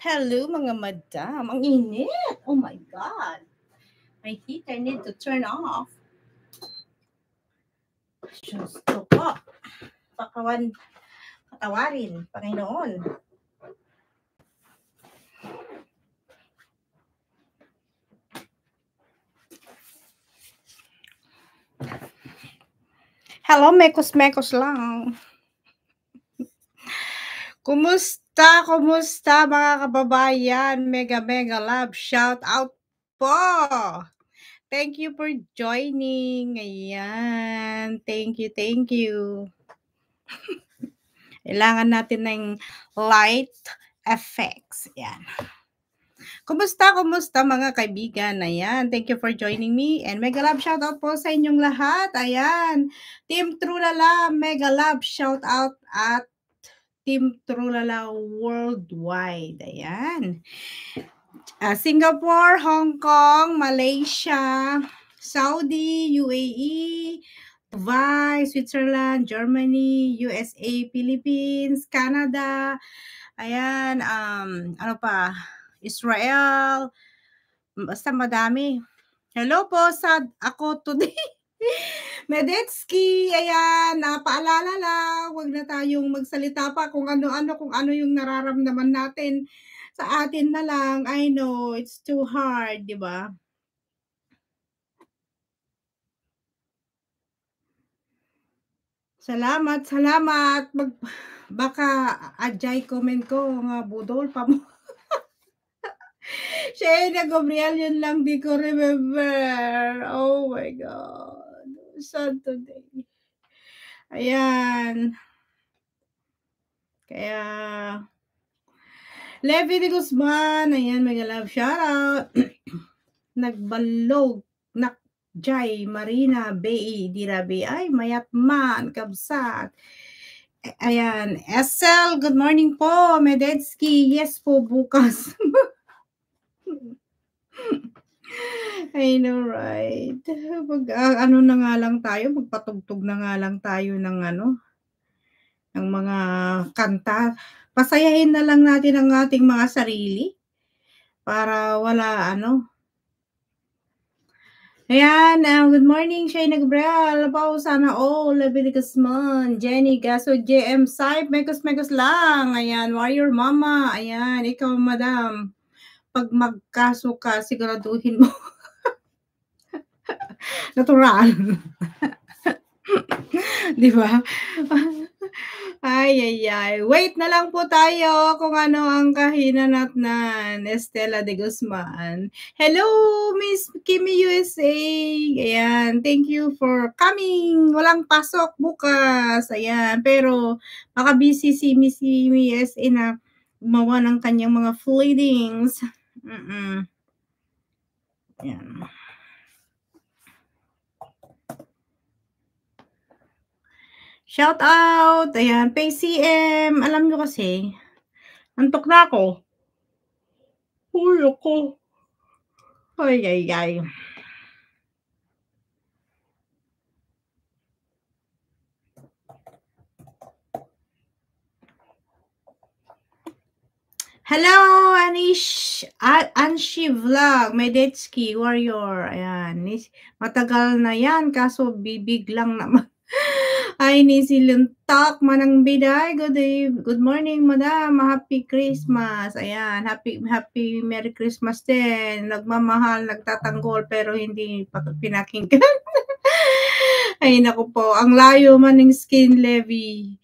Hello mga madam. Ang init. Oh my God. My heater need to turn off. Just to po. Pakawan, patawarin, Panginoon. Hello, mekos-mekos lang. Kumusta, kumusta mga kababayan? Mega, mega love. Shout out po! Thank you for joining. Ayan. Thank you, thank you. Kailangan natin ng light effects. Ayan. Kumusta, kumusta mga kaibigan? Ayan, thank you for joining me. And mega love shout out po sa inyong lahat. Ayan, Team True Lala, mega love shout out at Team Trulala worldwide. Ayan. Uh, Singapore, Hong Kong, Malaysia, Saudi, UAE, Dubai, Switzerland, Germany, USA, Philippines, Canada, ayan, um, ano pa, Israel, basta madami. Hello po, sad ako today. Medetsky, ayan, napaalala lang, wag na tayong magsalita pa kung ano-ano, kung ano yung nararamdaman natin sa atin na lang. I know, it's too hard, di ba? Salamat, salamat. Mag, baka ajay comment ko nga budol pa mo. Shane Gabriel, yun lang di ko remember. Oh my God sad today. Ayan. Kaya, Levi de Guzman, ayan, mga love shout shoutout. Nagbalog, nakjay, Marina, Bei, Dirabi, ay, mayatman, kabsat. Ayan, SL, good morning po, Medetsky, yes po, bukas. I know, right? Pag, uh, ah, ano na nga lang tayo, magpatugtog na nga lang tayo ng ano, ng mga kanta. Pasayahin na lang natin ang ating mga sarili para wala ano. Ayan, uh, good morning, Shayna Gabriel, Pao Sana All, Leviticus Mon, Jenny Gaso, JM Sype, Mekos Mekos lang, ayan, Warrior Mama, ayan, ikaw, Madam pag magkaso ka, siguraduhin mo. Natural. Di ba? Ay, ay, ay. Wait na lang po tayo kung ano ang at na Estela de Guzman. Hello, Miss Kimi USA. Ayan, thank you for coming. Walang pasok bukas. Ayan, pero busy si Miss Kimi USA na mawa ng kanyang mga fleetings. Mm-mm. Yan. Shout out! Ayan, PCM! Alam nyo kasi, antok na ako. Uy, ako. Ay, ay, ay. Hello, Anish, Anshi Vlog, Medetsky, Warrior. Ayan, matagal na yan, kaso bibig lang naman. Ay, ni Siluntak, Manang Biday. Good, day. good morning, madam. Happy Christmas. Ayan, happy, happy Merry Christmas din. Nagmamahal, nagtatanggol, pero hindi pinakinggan. Ay, naku po. Ang layo man ng skin levy.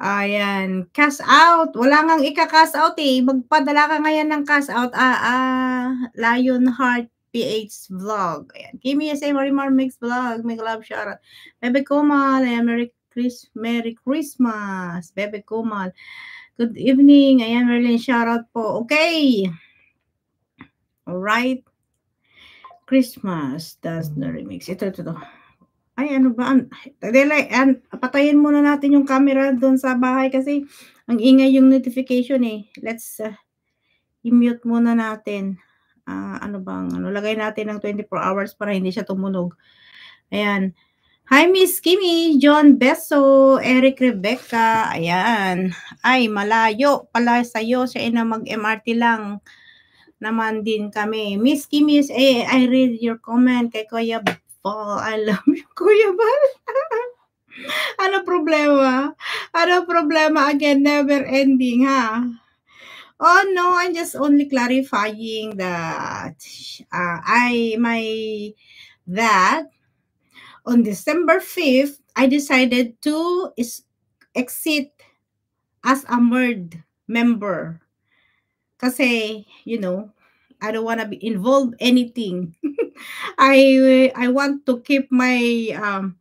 Ayan, cash out. Wala ngang ika cash out eh. Magpadala ka ngayon ng cash out. Ah, ah, Lionheart PH vlog. Ayan. Kimi SA Marimar Mix vlog. Make love shout out. Bebe Komal. Merry, Chris Merry Christmas. Bebe Komal. Good evening. Ayan, Merlin. Shout out po. Okay. Alright. Christmas. That's the remix. Ito, ito, ito ay ano ba, an, Adela, an, patayin muna natin yung camera doon sa bahay kasi ang ingay yung notification eh. Let's uh, i-mute muna natin. Uh, ano bang, ano, lagay natin ng 24 hours para hindi siya tumunog. Ayan. Hi, Miss Kimmy, John Beso, Eric Rebecca. Ayan. Ay, malayo pala sa'yo. Siya na mag-MRT lang naman din kami. Miss Kimmy, eh, I read your comment kay Kuya fall. I love you, Kuya Bal. ano problema? Ano problema? Again, never ending, ha? Oh no, I'm just only clarifying that uh, I my that on December 5th, I decided to is, exit as a MERD member. Kasi, you know, I don't want to be involved anything. I I want to keep my um,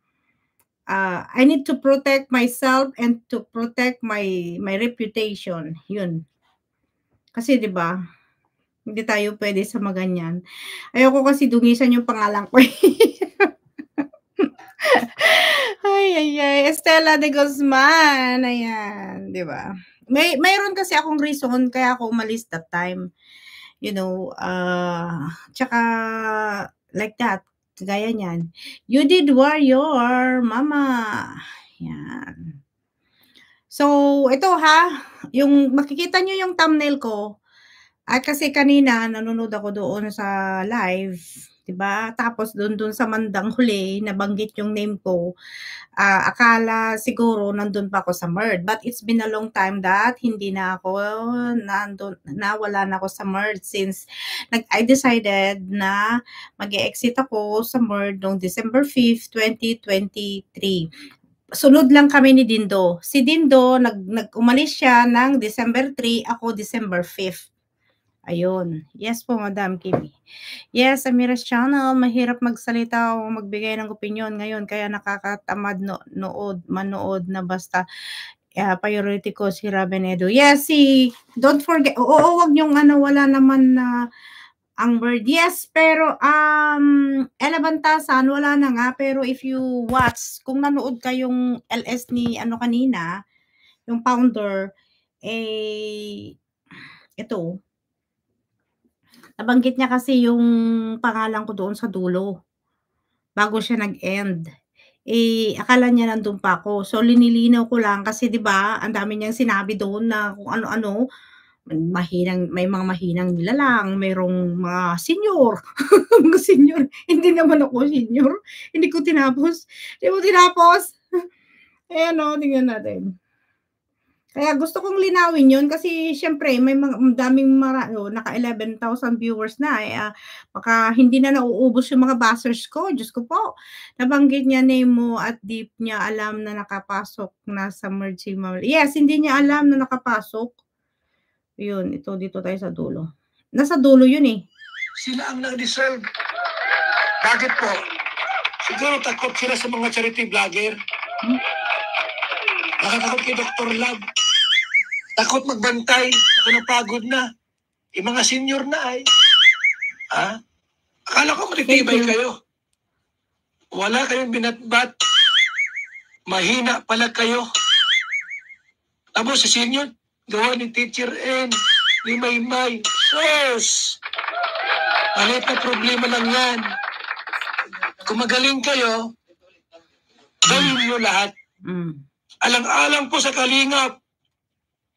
uh, I need to protect myself and to protect my my reputation. Yun. Kasi 'di ba? Hindi tayo pwede sa maganyan. Ayoko kasi dungisan yung pangalan ko. ay, ay, ay. Estela de Guzman. Ayan. Di ba? May, mayroon kasi akong reason kaya ako umalis that time you know, uh, tsaka like that, gaya niyan. You did warrior, mama. Yan. So, ito ha, yung makikita nyo yung thumbnail ko. At kasi kanina, nanonood ako doon sa live. 'di ba? Tapos doon doon sa mandang huli nabanggit yung name ko. Uh, akala siguro nandun pa ako sa MERD, but it's been a long time that hindi na ako nandun nawala na ako sa MERD since nag I decided na mag-exit ako sa MERD noong December 5, 2023 sunod lang kami ni Dindo. Si Dindo, nag, nag umalis siya ng December 3, ako December 5. Ayun. Yes po, Madam Kimi. Yes, Amira's Channel, mahirap magsalita o magbigay ng opinion ngayon kaya nakakatamad no nood, manood na basta uh, priority ko si Rabenedo. Yes, si don't forget. Oo, oo wag niyo ano wala naman na uh, ang bird. Yes, pero um Elabantasan wala na nga pero if you watch kung nanood kayong LS ni ano kanina, yung founder eh ito Nabanggit niya kasi yung pangalan ko doon sa dulo bago siya nag-end. Eh, akala niya nandun pa ako. So, linilinaw ko lang kasi 'di ba ang dami niyang sinabi doon na kung ano-ano, mahinang, may mga mahinang nilalang, mayroong mga senior. senior, hindi naman ako senior. Hindi ko tinapos. Hindi mo tinapos. Ayan o, oh, tingnan natin. Kaya gusto kong linawin yun kasi syempre may mga, daming mara, oh, naka 11,000 viewers na. Eh, uh, baka hindi na nauubos yung mga buzzers ko. Diyos ko po. Nabanggit niya name mo at deep niya alam na nakapasok na sa merge email. Yes, hindi niya alam na nakapasok. Yun, ito dito tayo sa dulo. Nasa dulo yun eh. Sila ang nag-deserve. Bakit po? Siguro takot sila sa mga charity vlogger. Hmm? Nakatakot kay Dr. Love. Takot magbantay. Ako napagod na. Yung eh, mga senior na ay. Ha? Akala ko matitibay kayo. Wala kayong binatbat. Mahina pala kayo. Tapos sa senior, gawa ni Teacher N, ni Maymay. Sos! Malit na problema lang yan. Kung magaling kayo, gawin nyo lahat. Mm. Alang-alang po sa kalingap,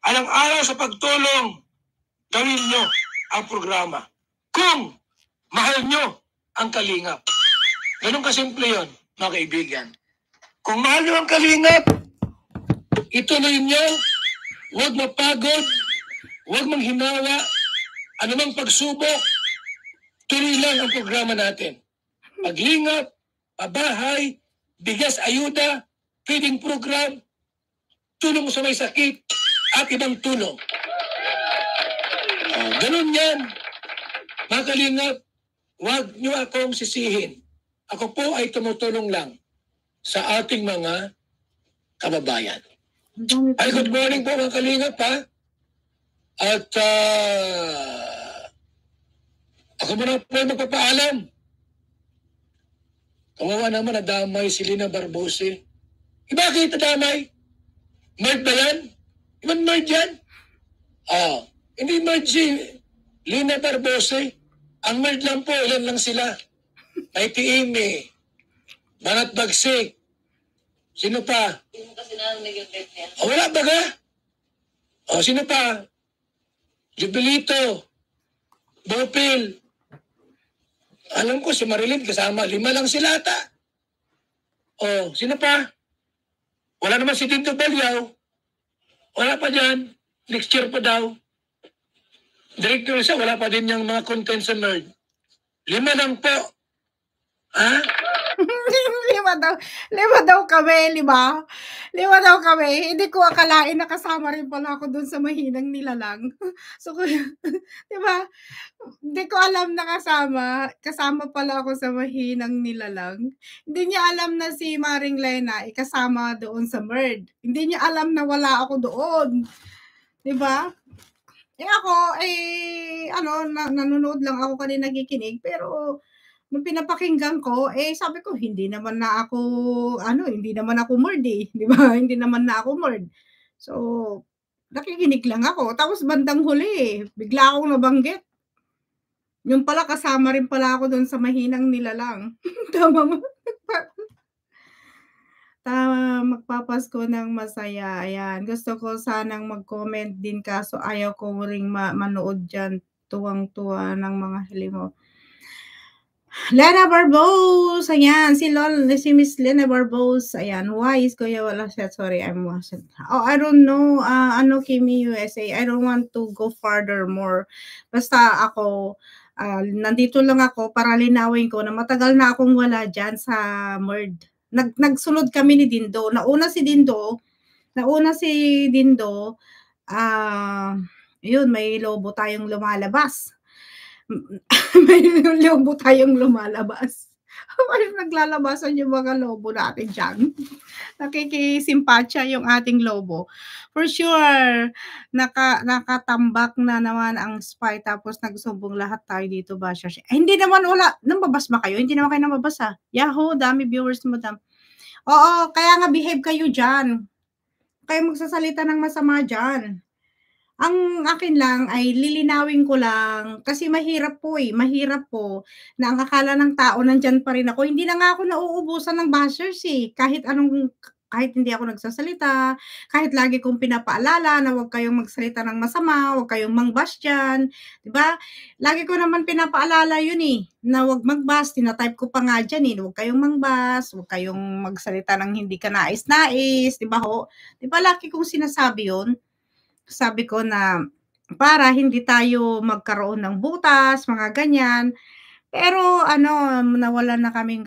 alang-alang sa pagtulong, gawin nyo ang programa. Kung mahal nyo ang kalingap. Ganun kasimple yun, mga kaibigan. Kung mahal nyo ang kalingap, ituloy nyo, huwag mapagod, huwag manghinawa, anumang pagsubok, tuloy lang ang programa natin. Paglingap, pabahay, bigas ayuda, feeding program, tulong sa may sakit, at ibang tulong. Uh, ganun yan. Mga kalingap, huwag niyo akong sisihin. Ako po ay tumutulong lang sa ating mga kababayan. Ay, good morning po mga kalingap ha. At uh, ako muna po ay magpapaalam. Kawawa naman na damay si Lina Barbose. Iba bakit damay? Mike ba Even Lloyd yan. Ah, hindi merge si Lina Barbosa. Eh. Ang merge lang po, ilan lang sila. IPM, Banat Bagsik. Sino pa? Hindi ah, kasi na nag-invent niya. wala ba ka? Oh, sino pa? Jubilito. Bopil. Alam ko, si Marilyn kasama. Lima lang sila ata. Oh, sino pa? Wala naman si Dindo Balyaw. Wala pa dyan. Next year pa daw. Director siya, wala pa din yung mga contents on Lord. Lima lang po. Ha? lima daw. Lima daw kami, lima. Lima daw kami. Hindi ko akalain na kasama rin pala ako dun sa mahinang nilalang. so, di ba? Hindi ko alam na kasama. Kasama pala ako sa mahinang nilalang. Hindi niya alam na si Maring Lena ikasama doon sa murd. Hindi niya alam na wala ako doon. Di ba? Eh ako, eh, ano, na, nanonood lang ako kanina nagkikinig. pero nung pinapakinggan ko, eh sabi ko, hindi naman na ako, ano, hindi naman ako mord eh. Di ba? hindi naman na ako mord. So, nakikinig lang ako. Tapos bandang huli bigla akong nabanggit. Yung pala, kasama rin pala ako doon sa mahinang nilalang. Tama mo? Tama, magpapasko ng masaya. Ayan. Gusto ko sanang mag-comment din kaso ayaw ko ring ma- manood dyan. Tuwang-tuwa ng mga hili mo. Lena Barbos! Ayan, si Lol, si Miss Lena Barbos. Ayan, why is Kuya wala siya? Sorry, I wasn't. Oh, I don't know. Uh, ano, Kimi USA. I don't want to go farther more. Basta ako, uh, nandito lang ako para linawin ko na matagal na akong wala dyan sa MERD. Nag, nagsunod kami ni Dindo. Nauna si Dindo, nauna si Dindo, ah, uh, yun, may lobo tayong lumalabas may lobo tayong lumalabas. Ano naglalabasan yung mga lobo natin dyan? Nakikisimpatsya yung ating lobo. For sure, naka, nakatambak na naman ang spy tapos nagsumbong lahat tayo dito ba? Eh, hindi naman wala. Nambabas ba kayo? Hindi naman kayo nambabas ha? Yahoo, dami viewers mo dam. Oo, kaya nga behave kayo dyan. Kayo magsasalita ng masama dyan. Ang akin lang ay lilinawin ko lang kasi mahirap po eh, mahirap po na ang akala ng tao nandyan pa rin ako. Hindi na nga ako nauubusan ng bashers eh. Kahit anong kahit hindi ako nagsasalita, kahit lagi kong pinapaalala na huwag kayong magsalita ng masama, huwag kayong mangbash dyan, di ba? Lagi ko naman pinapaalala yun eh, na huwag magbash, tinatype ko pa nga dyan eh, huwag kayong mangbash, huwag kayong magsalita ng hindi ka nais-nais, di ba ho? Di ba lagi kong sinasabi yun? sabi ko na para hindi tayo magkaroon ng butas, mga ganyan. Pero ano, nawala na kaming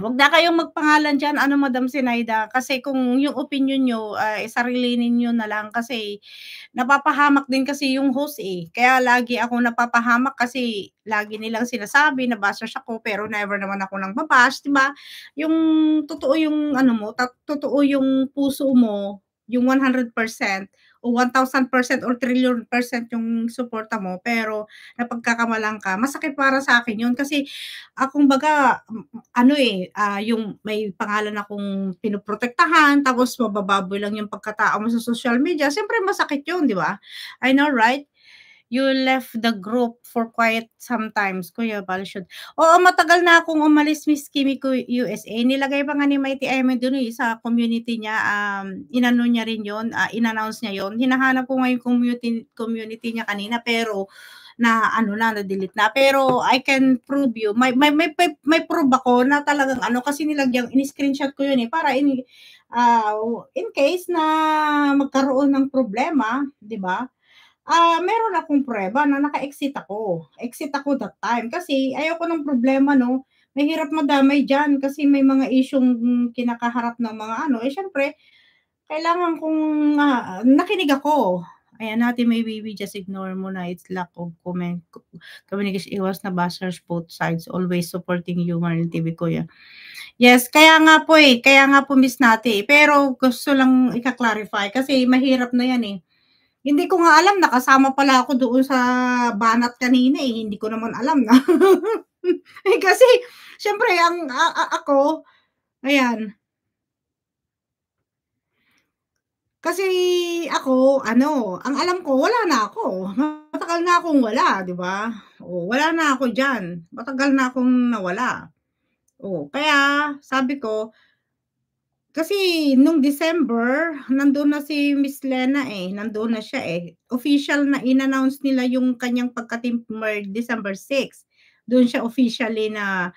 Huwag na kayong magpangalan dyan, ano Madam Sinaida, kasi kung yung opinion nyo, uh, sarili ninyo na lang kasi napapahamak din kasi yung host eh. Kaya lagi ako napapahamak kasi lagi nilang sinasabi, nabasers ako pero never naman ako nang babash, di ba? Yung totoo yung ano mo, totoo yung puso mo, yung 100%, o 1,000% or trillion percent yung suporta mo, pero napagkakamalang ka, masakit para sa akin yun. Kasi, akong ah, kumbaga, ano eh, ah, yung may pangalan akong pinuprotektahan, tapos mabababoy lang yung pagkatao mo sa social media, siyempre masakit yun, di ba? I know, right? you left the group for quite sometimes, Kuya Balshod. Oo, matagal na akong umalis, Miss Kimiko USA. Nilagay pa nga ni Mighty Aimee dun eh, sa community niya. Um, inano niya rin yon uh, in niya yon Hinahanap ko ngayon community, community niya kanina, pero na ano na, na-delete na. Pero I can prove you. May, may, may, may prove ako na talagang ano, kasi nilagyan, in-screenshot ko yun eh, para in, uh, in case na magkaroon ng problema, di ba? ah, uh, meron akong preba na naka-exit ako. Exit ako that time kasi ayoko ng problema, no? Mahirap madamay dyan kasi may mga isyong kinakaharap ng mga ano. Eh, syempre, kailangan kong uh, nakinig ako. Ayan natin, maybe we just ignore muna its lack of comment. Communication, iwas na bashers both sides, always supporting you, and TV kuya. Yes, kaya nga po eh, kaya nga po miss natin. Pero gusto lang ika-clarify kasi mahirap na yan eh hindi ko nga alam, nakasama pala ako doon sa banat kanina eh. Hindi ko naman alam na. eh, kasi, syempre, ang, a, a, ako, ayan. Kasi ako, ano, ang alam ko, wala na ako. Matagal na akong wala, di ba? O, wala na ako dyan. Matagal na akong nawala. O, kaya, sabi ko, kasi nung December, nandoon na si Miss Lena eh, nandoon na siya eh. Official na inannounce nila yung kanyang pagka December 6. Doon siya officially na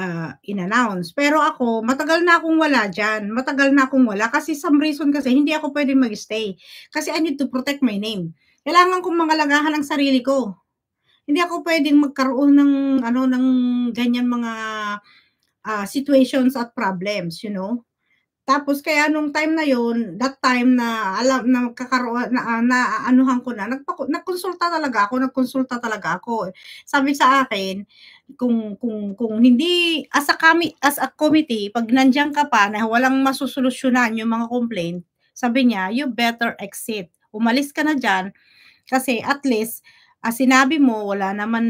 uh, inannounce. Pero ako, matagal na akong wala dyan. Matagal na akong wala kasi some reason kasi hindi ako pwede magstay. Kasi I need to protect my name. Kailangan kong mangalagahan ang sarili ko. Hindi ako pwedeng magkaroon ng ano ng ganyan mga uh, situations at problems, you know? Tapos kaya nung time na yon, that time na alam na kakaroon na, ah, na anuhan ko na, nagpa, nagkonsulta talaga ako, nagkonsulta talaga ako. Sabi sa akin, kung kung kung hindi as a kami as a committee, pag nandiyan ka pa na walang masusolusyonan yung mga complaint, sabi niya, you better exit. Umalis ka na diyan kasi at least as sinabi mo wala naman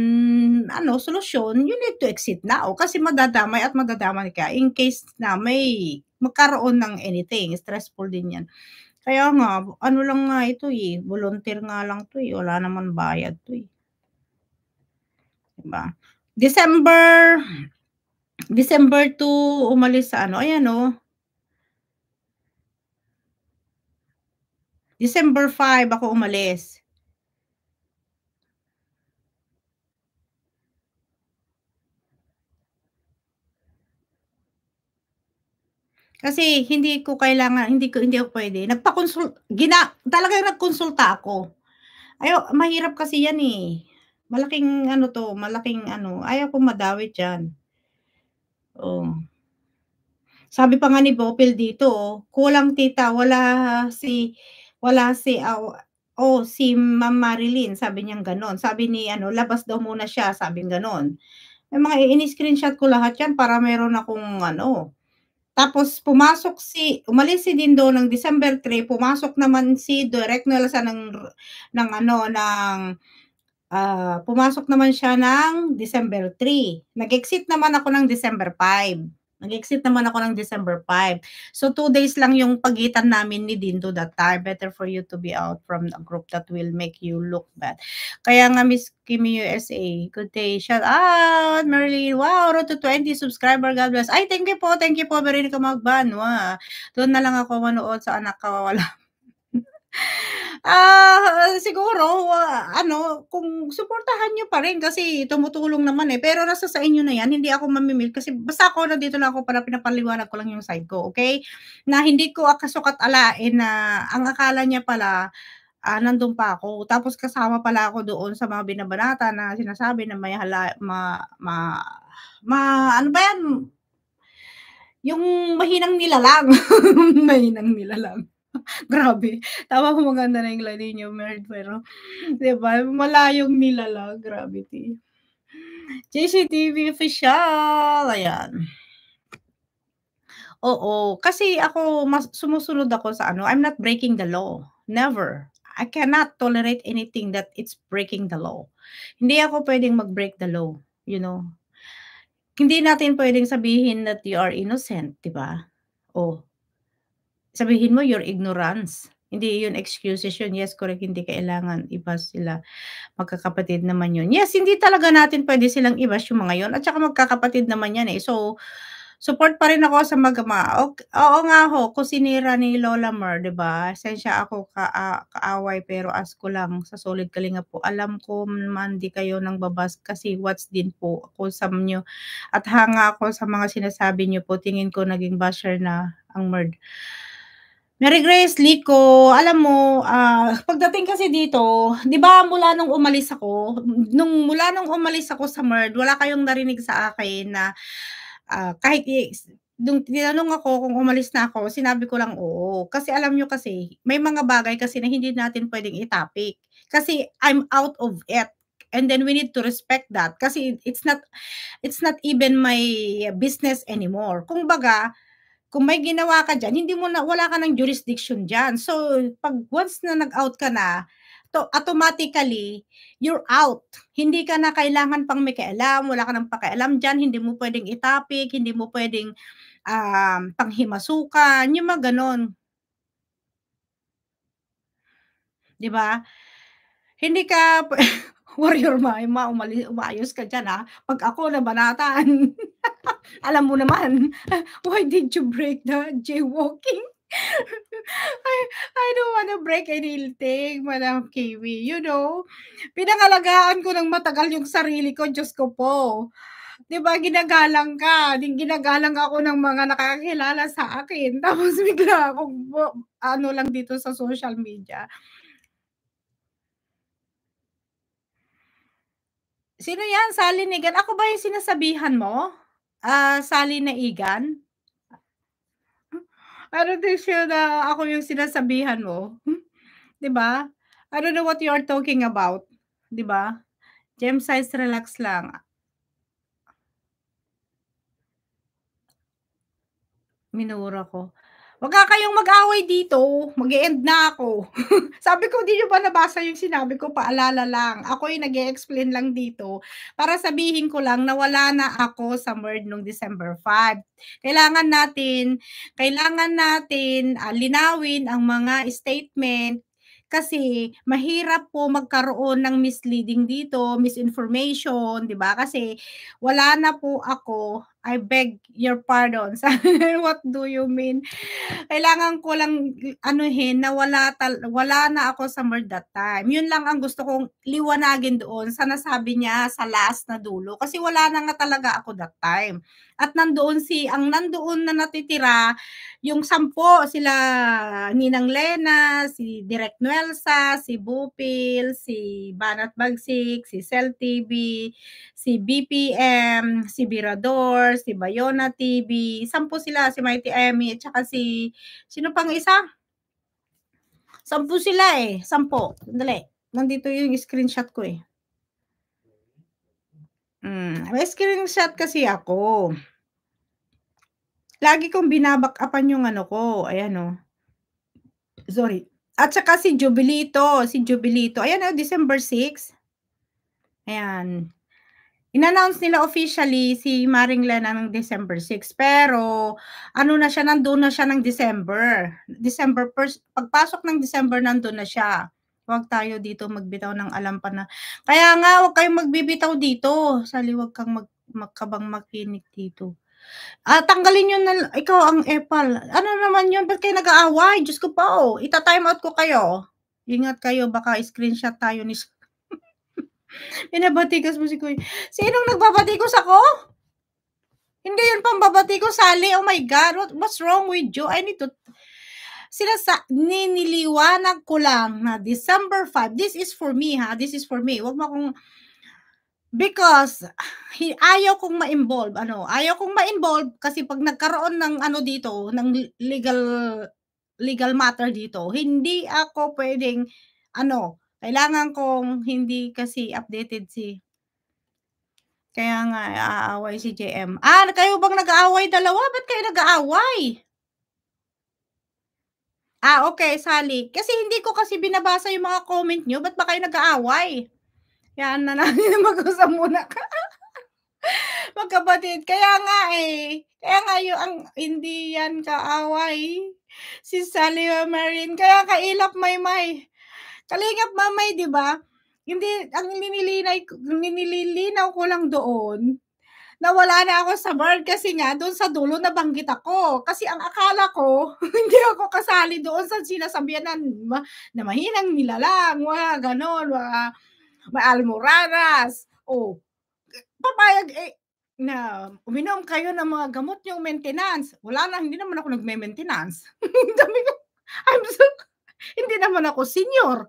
ano solusyon, you need to exit na o kasi madadamay at madadamay ka in case na may magkaroon ng anything. Stressful din yan. Kaya nga, ano lang nga ito eh. Volunteer nga lang to eh. Wala naman bayad to eh. Diba? December, December 2, umalis sa ano. Ayan o. Oh. December 5 ako umalis. Kasi hindi ko kailangan, hindi ko hindi ako pwede. Nagpa-consult, gina, talaga nagkonsulta ako. Ayo, mahirap kasi 'yan eh. Malaking ano to, malaking ano, ayaw ko madawit 'yan. Oh. Sabi pa nga ni Bopil dito, oh, kulang tita, wala si wala si uh, oh, si Ma'am Marilyn, sabi niya ganon. Sabi ni ano, labas daw muna siya, sabi ganon. May mga i-screenshot ko lahat 'yan para meron akong ano, tapos pumasok si umalis si Dindo ng December 3, pumasok naman si Direct sa ng ng ano ng uh, pumasok naman siya ng December 3. Nag-exit naman ako ng December 5. Nag-exit naman ako ng December 5. So, two days lang yung pagitan namin ni Dindo that time. Better for you to be out from a group that will make you look bad. Kaya nga, Miss Kimi USA, good day. Shout out, Marilyn. Wow, road to 20 subscriber. God bless. Ay, thank you po. Thank you po, Marilyn Kamagban. Wow. Doon na lang ako manood sa anak ko. Wala Ah, siguro ah, ano, kung suportahan niyo pa rin kasi tumutulong naman eh. Pero nasa sa inyo na 'yan. Hindi ako mamimil kasi basta ako na dito lang ako para pinapaliwanag ko lang yung side ko, okay? Na hindi ko akasukat alain na ang akala niya pala ah, nandun pa ako. Tapos kasama pala ako doon sa mga binabanata na sinasabi na may hala, ma, ma, ma, ano ba yan? Yung mahinang nilalang. mahinang nilalang. Grabe. Tama ko maganda na yung lali niyo, Merd, pero, di ba, malayong nilala, gravity. JCTV official, ayan. Oo, kasi ako, mas, sumusunod ako sa ano, I'm not breaking the law. Never. I cannot tolerate anything that it's breaking the law. Hindi ako pwedeng mag-break the law, you know. Hindi natin pwedeng sabihin that you are innocent, di ba? Oh, sabihin mo your ignorance. Hindi yun excuses yun. Yes, correct. Hindi kailangan iba sila. Magkakapatid naman yun. Yes, hindi talaga natin pwede silang iba yung mga yun. At saka magkakapatid naman yan eh. So, support pa rin ako sa magma. O, oo nga ho, kusinira ni Lola Mer, di ba? Sensya ako ka, kaaway pero as ko lang sa solid kalinga po. Alam ko man di kayo nang babas kasi what's din po ako sa inyo. At hanga ako sa mga sinasabi niyo po. Tingin ko naging basher na ang Merd. Mary Grace, Liko, alam mo, uh, pagdating kasi dito, di ba mula nung umalis ako, nung mula nung umalis ako sa MERD, wala kayong narinig sa akin na uh, kahit nung tinanong ako kung umalis na ako, sinabi ko lang oo. Kasi alam nyo kasi, may mga bagay kasi na hindi natin pwedeng itapik. Kasi I'm out of it and then we need to respect that kasi it's not it's not even my business anymore. Kung baga, kung may ginawa ka diyan, hindi mo na wala ka ng jurisdiction diyan. So pag once na nag-out ka na, to automatically you're out. Hindi ka na kailangan pang may wala ka nang pakialam diyan, hindi mo pwedeng itapik, hindi mo pwedeng um, panghimasukan, yung mga ganon. 'Di ba? Hindi ka Warrior Maima, umali, umayos ka dyan ha. Pag ako na banatan, alam mo naman, why did you break the jaywalking? I, I don't want to break anything, Madam Kiwi. You know, pinangalagaan ko ng matagal yung sarili ko, Diyos ko po. 'di ba ginagalang ka, din ginagalang ako ng mga nakakakilala sa akin. Tapos bigla akong ano lang dito sa social media. Sino yan? Sally Nigan? Ako ba yung sinasabihan mo? Uh, Sally Naigan? I don't think sure na ako yung sinasabihan mo. di ba? I don't know what you are talking about. Di ba? Gem size relax lang. Minura ko. Wag ka kayong mag-away dito. mag end na ako. Sabi ko, di nyo ba nabasa yung sinabi ko? Paalala lang. Ako yung nag explain lang dito para sabihin ko lang na wala na ako sa MERD nung December 5. Kailangan natin, kailangan natin uh, linawin ang mga statement kasi mahirap po magkaroon ng misleading dito, misinformation, 'di ba? Kasi wala na po ako I beg your pardon. What do you mean? Kailangan ko lang anuhin na wala, tal- wala na ako sa murder that time. Yun lang ang gusto kong liwanagin doon sa nasabi niya sa last na dulo. Kasi wala na nga talaga ako that time. At nandoon si, ang nandoon na natitira, yung sampo, sila Ninang Lena, si Direk Nuelsa, si Bupil, si Banat Bagsik, si Cell TV, si BPM, si Virador, Jor, si Bayona TV, sampu sila, si Mighty Emmy, at saka si, sino pang isa? Sampu sila eh, sampo. Sandali, nandito yung screenshot ko eh. Mm, may screenshot kasi ako. Lagi kong binaback upan yung ano ko. Ayan o. Oh. Sorry. At saka si Jubilito. Si Jubilito. Ayan o, oh, December 6. Ayan inannounce nila officially si Maring Lena ng December 6 pero ano na siya nandoon na siya ng December. December first, pagpasok ng December nandoon na siya. Huwag tayo dito magbitaw ng alam pa na. Kaya nga huwag kayong magbibitaw dito. Sali huwag kang mag, magkabang makinig dito. Ah, tanggalin yun na, ikaw ang epal. Ano naman yun? Ba't kayo nag-aaway? Diyos ko po, oh. itatime out ko kayo. Ingat kayo, baka screenshot tayo ni Pinabatikas mo si Kuya. Sinong nagbabatikos ako? Hindi yun pambabatikos, Sally. Oh my God, what, what's wrong with you? I need to... Sila sa, niniliwanag ko lang na December 5. This is for me, ha? This is for me. Huwag mo akong... Because ayaw kong ma-involve. Ano, ayaw kong ma-involve kasi pag nagkaroon ng ano dito, ng legal legal matter dito, hindi ako pwedeng ano, kailangan kong hindi kasi updated si kaya nga aaway si JM. Ah, kayo bang nag-aaway dalawa? Ba't kayo nag-aaway? Ah, okay, Sally. Kasi hindi ko kasi binabasa yung mga comment nyo. Ba't ba kayo nag-aaway? Yan na namin mag-usap muna ka. Magkapatid, kaya nga eh. Kaya nga yung ang hindi yan kaaway. Si Sally Marin. Kaya kailap may may. Kalingap mamay, di ba? Hindi, ang ninilinaw, ninilinaw ko lang doon, nawala na ako sa bar kasi nga doon sa dulo nabanggit ako. Kasi ang akala ko, hindi ako kasali doon sa sinasabihan na, na mahinang nilalang, mga ganon, mga, mga O, oh, papayag, eh, na uminom kayo ng mga gamot yung maintenance. Wala na, hindi naman ako nagme-maintenance. I'm so, hindi naman ako senior.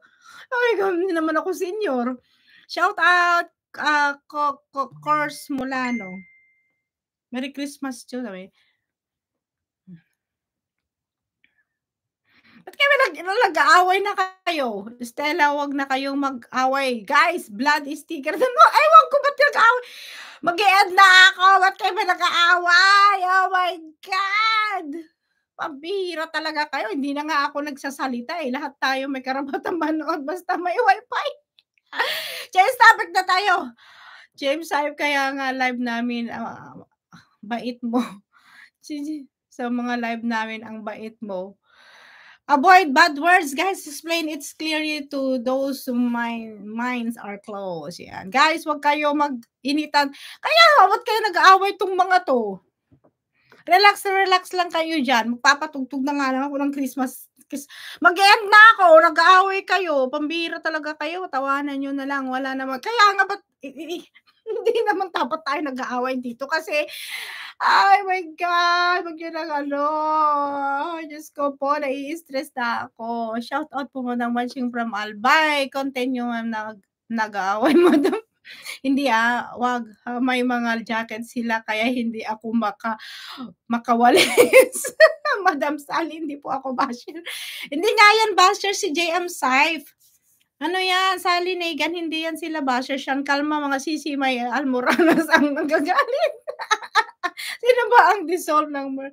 Sabi ko, hindi naman ako senior. Shout out, uh, ah, ko, ko, course Mulano. Merry Christmas, Joe. Sabi. Eh. Ba't kayo nag, aaway na kayo? Stella, wag na kayong mag-away. Guys, blood sticker. thicker than no. Ay, wag ko ba't nag-aaway? mag -e na ako. Ba't kayo nag-aaway? Oh my God! pabihira talaga kayo. Hindi na nga ako nagsasalita eh. Lahat tayo may karapatang manood basta may wifi. James, topic na tayo. James, sabi kaya nga live namin, uh, bait mo. Sa mga live namin, ang bait mo. Avoid bad words, guys. Explain it clearly to those whose minds are closed. Yan. Guys, wag kayo mag-initan. Kaya, ba't kayo nag-aaway tong mga to? Relax relax lang kayo dyan. Magpapatugtog na nga lang ako ng Christmas. Mag-end na ako. Nag-aaway kayo. Pambira talaga kayo. Tawanan nyo na lang. Wala naman. Kaya nga ba't... hindi naman dapat tayo nag-aaway dito kasi ay oh my God, wag yun ang ano. Diyos ko po, nai-stress na ako. Shout out po mo ng watching from Albay. Continue, ma'am, nag nag-aaway, madam hindi ah, wag ah, may mga jacket sila kaya hindi ako maka makawalis. Madam Sally, hindi po ako basher. hindi nga yan basher si JM Saif. Ano yan, Sally Negan, hindi yan sila basher. Siyang kalma mga sisi may almoranas ang nagagalit. Sino ba ang dissolve ng mer-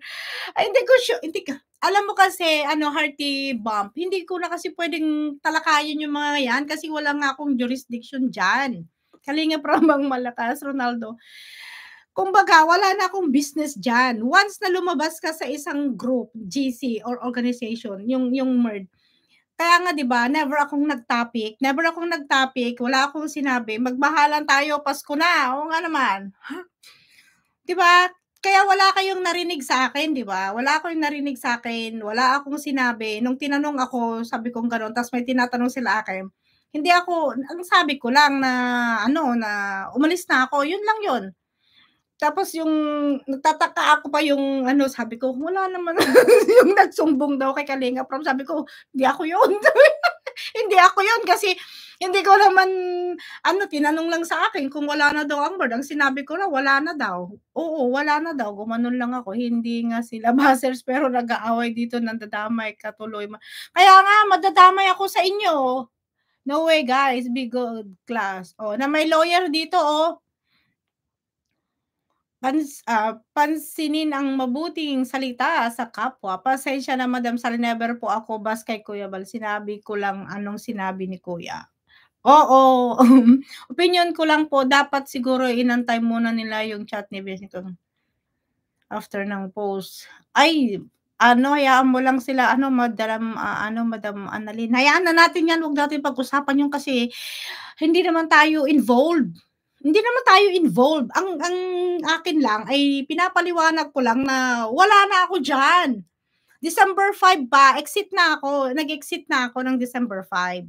Ay, hindi ko sure. Hindi ka. Alam mo kasi, ano, hearty bump. Hindi ko na kasi pwedeng talakayin yung mga yan kasi wala nga akong jurisdiction dyan. Kalinga Prambang malakas, Ronaldo. Kumbaga, wala na akong business dyan. Once na lumabas ka sa isang group, GC, or organization, yung, yung MERD, kaya nga 'di ba, never akong nagtopic. never akong nagtopic. wala akong sinabi, Magbahalan tayo, Pasko na. Oo nga naman. 'Di ba? Kaya wala kayong narinig sa akin, 'di ba? Wala akong narinig sa akin, wala akong sinabi. Nung tinanong ako, sabi kong ganoon, tapos may tinatanong sila akin. Hindi ako, ang sabi ko lang na, ano, na umalis na ako, yun lang yun. Tapos yung, nagtataka ako pa yung, ano, sabi ko, wala naman, yung nagsumbong daw kay Kalinga from, sabi ko, hindi ako yun. hindi ako yun kasi, hindi ko naman, ano, tinanong lang sa akin kung wala na daw ang board. Ang sinabi ko na, wala na daw. Oo, wala na daw. Gumanon lang ako. Hindi nga sila buzzers, pero nag-aaway dito, nandadamay, katuloy. Kaya nga, madadamay ako sa inyo. No way, guys. Be good class. Oh, na may lawyer dito, oh. Pans, uh, pansinin ang mabuting salita sa kapwa. Pasensya na, Madam Sal, never po ako bas kay Kuya Bal. Sinabi ko lang anong sinabi ni Kuya. Oo. Opinion ko lang po, dapat siguro inantay muna nila yung chat ni Benito after ng post. Ay, ano, hayaan mo lang sila, ano, madam, uh, ano, madam Annalyn. Hayaan na natin yan, huwag natin pag-usapan yung kasi hindi naman tayo involved. Hindi naman tayo involved. Ang, ang akin lang ay pinapaliwanag ko lang na wala na ako dyan. December 5 ba? Exit na ako. Nag-exit na ako ng December 5.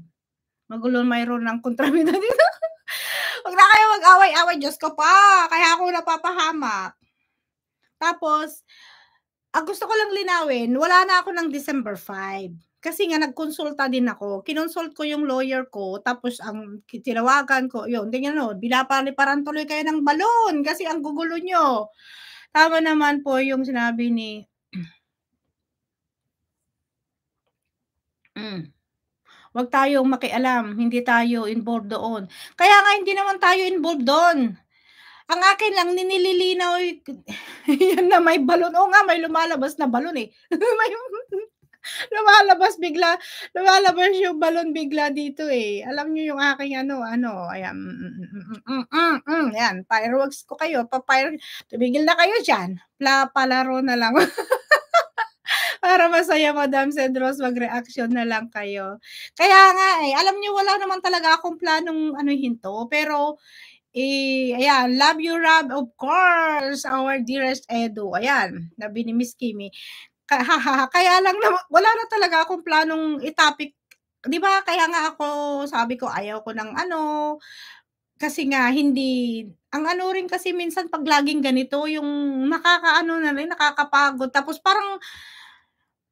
Magulo mayroon ng kontrabida dito. Huwag na kayo mag-away-away. Diyos ko pa. Kaya ako napapahamak. Tapos, ang ah, gusto ko lang linawin, wala na ako ng December 5. Kasi nga nagkonsulta din ako. Kinonsult ko yung lawyer ko, tapos ang tinawagan ko, yun, din tingnan no, binapaliparan tuloy kayo ng balon kasi ang gugulo nyo. Tama naman po yung sinabi ni Mm. Wag tayong makialam, hindi tayo involved doon. Kaya nga hindi naman tayo involved doon. Ang akin lang, ninililinaw yan na may balon. O nga, may lumalabas na balon eh. may, lumalabas bigla, lumalabas yung balon bigla dito eh. Alam nyo yung aking ano, ano, ayan, mm, mm, mm, mm, yan, fireworks ko kayo, papire, tumigil na kayo dyan. Pla, palaro na lang. Para masaya, Madam Cedros, mag-reaction na lang kayo. Kaya nga eh, alam nyo, wala naman talaga akong planong ano hinto, pero eh, ayan, love you, Rob, of course, our dearest Edo. Ayan, nabi ni Miss Kimi. Kaya lang, na, wala na talaga akong planong itapik. Di ba, kaya nga ako, sabi ko, ayaw ko ng ano, kasi nga, hindi, ang ano rin kasi minsan pag laging ganito, yung nakakaano na rin, nakakapagod. Tapos parang,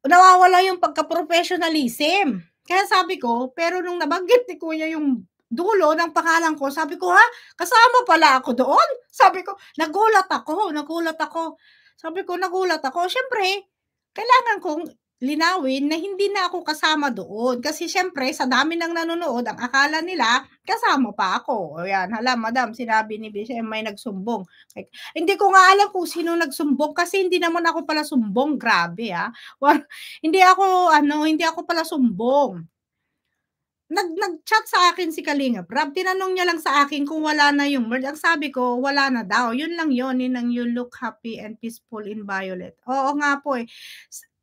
nawawala yung pagka-professionalism. Kaya sabi ko, pero nung nabanggit ni Kuya yung dulo ng pangalan ko. Sabi ko, ha? Kasama pala ako doon. Sabi ko, nagulat ako, nagulat ako. Sabi ko, nagulat ako. Siyempre, kailangan kong linawin na hindi na ako kasama doon. Kasi siyempre, sa dami ng nanonood, ang akala nila, kasama pa ako. O yan, hala, madam, sinabi ni Bishop, eh, may nagsumbong. Like, hindi ko nga alam kung sino nagsumbong kasi hindi naman ako pala sumbong. Grabe, ha? Ah. Well, hindi ako, ano, hindi ako pala sumbong nag nag-chat sa akin si Kalinga Prab. Tinanong niya lang sa akin kung wala na yung merge. Ang sabi ko, wala na daw. Yun lang yun, ninang you look happy and peaceful in Violet. Oo nga po eh.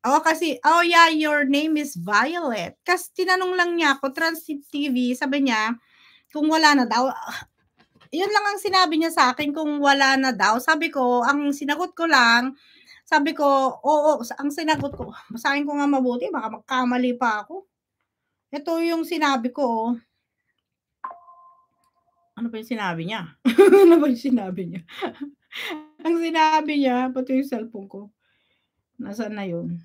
Oo kasi, oh yeah, your name is Violet. Kasi tinanong lang niya ako, Transit TV, sabi niya, kung wala na daw, yun lang ang sinabi niya sa akin kung wala na daw. Sabi ko, ang sinagot ko lang, sabi ko, oo, ang sinagot ko, masahin ko nga mabuti, baka magkamali pa ako ito yung sinabi ko, oh. Ano pa yung sinabi niya? ano pa yung sinabi niya? Ang sinabi niya, pati yung cellphone ko. Nasaan na yun?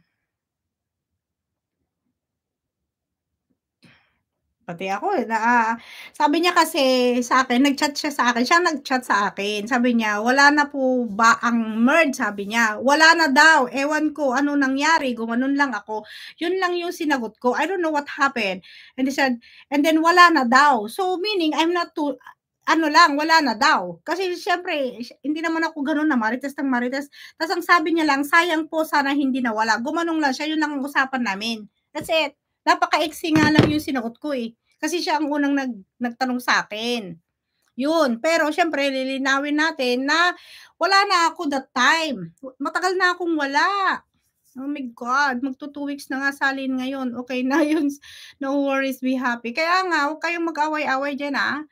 Pati ako eh, Na, ah, sabi niya kasi sa akin, nag-chat siya sa akin. Siya nag-chat sa akin. Sabi niya, wala na po ba ang merge? Sabi niya, wala na daw. Ewan ko, ano nangyari? Gumanon lang ako. Yun lang yung sinagot ko. I don't know what happened. And he said, and then wala na daw. So meaning, I'm not too, ano lang, wala na daw. Kasi syempre, hindi naman ako ganun na marites ng marites. Tapos ang sabi niya lang, sayang po, sana hindi nawala. Gumanong lang siya, yun lang ang usapan namin. That's it napaka exy nga lang yung sinagot ko eh. Kasi siya ang unang nag, nagtanong sa akin. Yun. Pero syempre, lilinawin natin na wala na ako that time. Matagal na akong wala. Oh my God, magto two weeks na nga salin ngayon. Okay na yun. No worries, be happy. Kaya nga, huwag kayong mag-away-away dyan ah.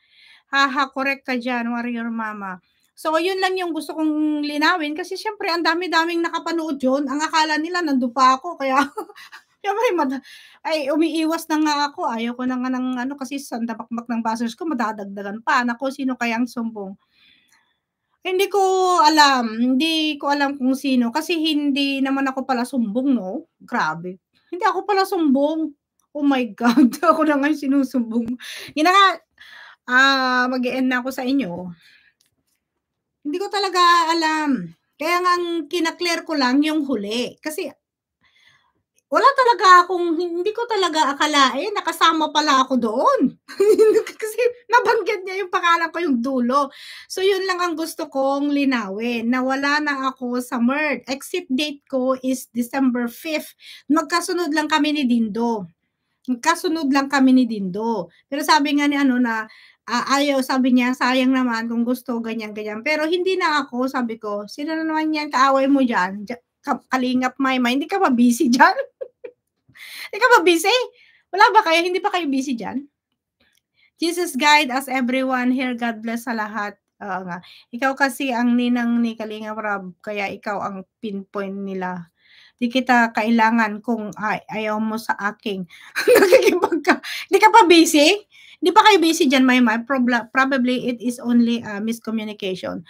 Haha, correct ka dyan, warrior mama. So, yun lang yung gusto kong linawin kasi syempre, ang dami-daming nakapanood yun. Ang akala nila, nandun pa ako. Kaya, Siyempre, mad- ay, umiiwas na nga ako. Ayaw ko na nga ng ano kasi sa tapakmak ng bashers ko, madadagdagan pa. Nako, sino kaya ang sumbong? Hindi ko alam. Hindi ko alam kung sino. Kasi hindi naman ako pala sumbong, no? Grabe. Hindi ako pala sumbong. Oh my God. ako na nga sinusumbong. Yun na nga, uh, mag-e-end na ako sa inyo. Hindi ko talaga alam. Kaya nga ang kinaklear ko lang yung huli. Kasi wala talaga akong, hindi ko talaga akalain, nakasama pala ako doon. Kasi nabanggit niya yung pangalan ko yung dulo. So yun lang ang gusto kong linawin, na wala na ako sa MERD. Exit date ko is December 5 Magkasunod lang kami ni Dindo. Magkasunod lang kami ni Dindo. Pero sabi nga ni ano na, uh, ayaw, sabi niya, sayang naman kung gusto, ganyan, ganyan. Pero hindi na ako, sabi ko, sino na naman yan, kaaway mo dyan, Kalingap Maymay, hindi ka ba busy dyan? hindi ka ba busy? Wala ba kayo? Hindi pa kayo busy dyan? Jesus guide us everyone here. God bless sa lahat. Uh, nga. Ikaw kasi ang ninang ni Kalinga Rob, kaya ikaw ang pinpoint nila. Di kita kailangan kung ay, ayaw mo sa aking. Nakikipag ka. Di ka pa busy? Hindi pa kayo busy dyan, may may. Probably it is only uh, miscommunication.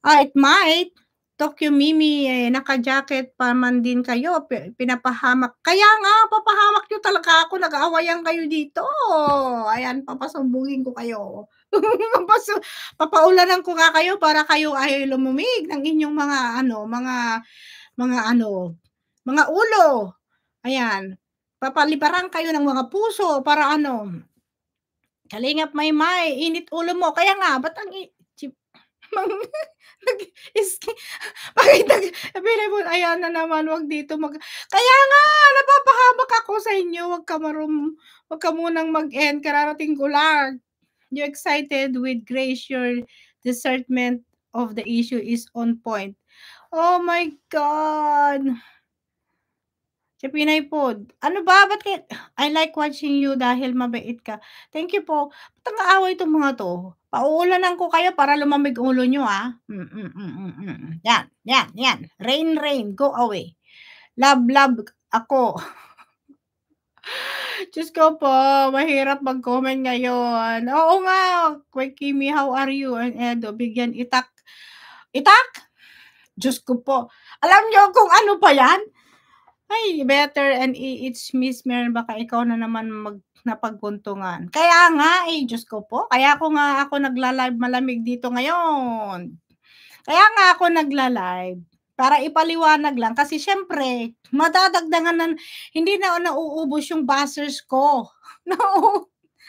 Uh, it might. Tokyo Mimi, eh, naka-jacket pa man din kayo, pinapahamak. Kaya nga, papahamak nyo talaga ako, nag-aawayan kayo dito. Ayan, papasumbungin ko kayo. Papaulanan ko nga kayo para kayo ay lumumig ng inyong mga ano, mga mga ano, mga ulo. Ayan. Papalibaran kayo ng mga puso para ano, kalingap may may, init ulo mo. Kaya nga, ba't ang i- Iski. Bakit available? Ayan na naman, wag dito mag... Kaya nga, napapahamak ako sa inyo. Wag ka marum... Wag ka munang mag-end. Kararating ko lang. You're excited with grace. Your discernment of the issue is on point. Oh my God! Si Pinay Pod. Ano ba? Ba't kay... I like watching you dahil mabait ka. Thank you po. Ba't ang itong mga to? Pauulanan ko kayo para lumamig ulo nyo, ha? Ah. Mm-mm-mm-mm. Yan, yan, yan. Rain, rain, go away. Love, love, ako. Diyos ko po, mahirap mag-comment ngayon. Oo nga, Quick Kimi, how are you? And Edo, bigyan itak. Itak? Diyos ko po. Alam nyo kung ano pa yan? Ay, better and it's miss. Meron baka ikaw na naman mag na pagkuntungan. Kaya nga, eh, Diyos ko po, kaya ko nga ako nagla-live malamig dito ngayon. Kaya nga ako nagla-live para ipaliwanag lang kasi syempre madadagdagan na hindi na nauubos yung buzzers ko. No.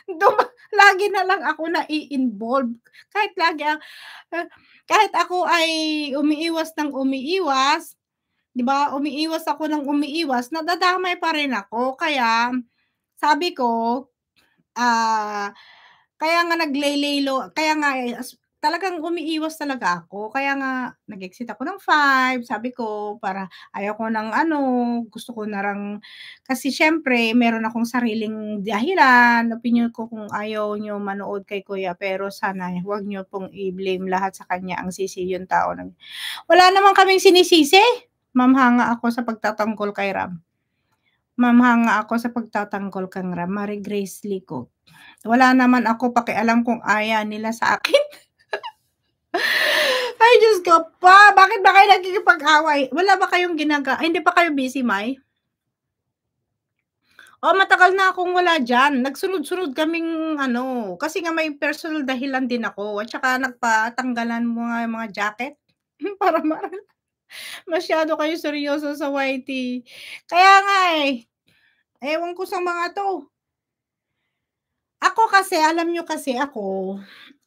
Dum- lagi na lang ako na i-involve. Kahit lagi ah, eh, kahit ako ay umiiwas ng umiiwas, 'di ba? Umiiwas ako ng umiiwas, nadadamay pa rin ako. Kaya sabi ko, ah, uh, kaya nga naglaylelo, kaya nga eh, talagang umiiwas talaga ako. Kaya nga, nag-exit ako ng five, Sabi ko, para ayaw ko ng ano, gusto ko na lang. Kasi syempre, meron akong sariling dahilan. Opinion ko kung ayaw nyo manood kay kuya. Pero sana, huwag nyo pong i-blame lahat sa kanya. Ang sisi yung tao. Wala naman kaming sinisisi. Mamhanga ako sa pagtatanggol kay Ram. Mamhanga ako sa pagtatanggol kang Ram. Marie Grace Lico. Wala naman ako pakialam kung aya nila sa akin. Ay, Diyos ko pa. Bakit ba kayo nagkikipag-away? Wala ba kayong ginaga? Ay, hindi pa kayo busy, May? O, oh, matagal na akong wala dyan. Nagsunod-sunod kaming ano. Kasi nga may personal dahilan din ako. At saka nagpatanggalan mga, mga jacket para maral. Masyado kayo seryoso sa YT. Kaya nga eh, ewan ko sa mga to. Ako kasi, alam nyo kasi ako,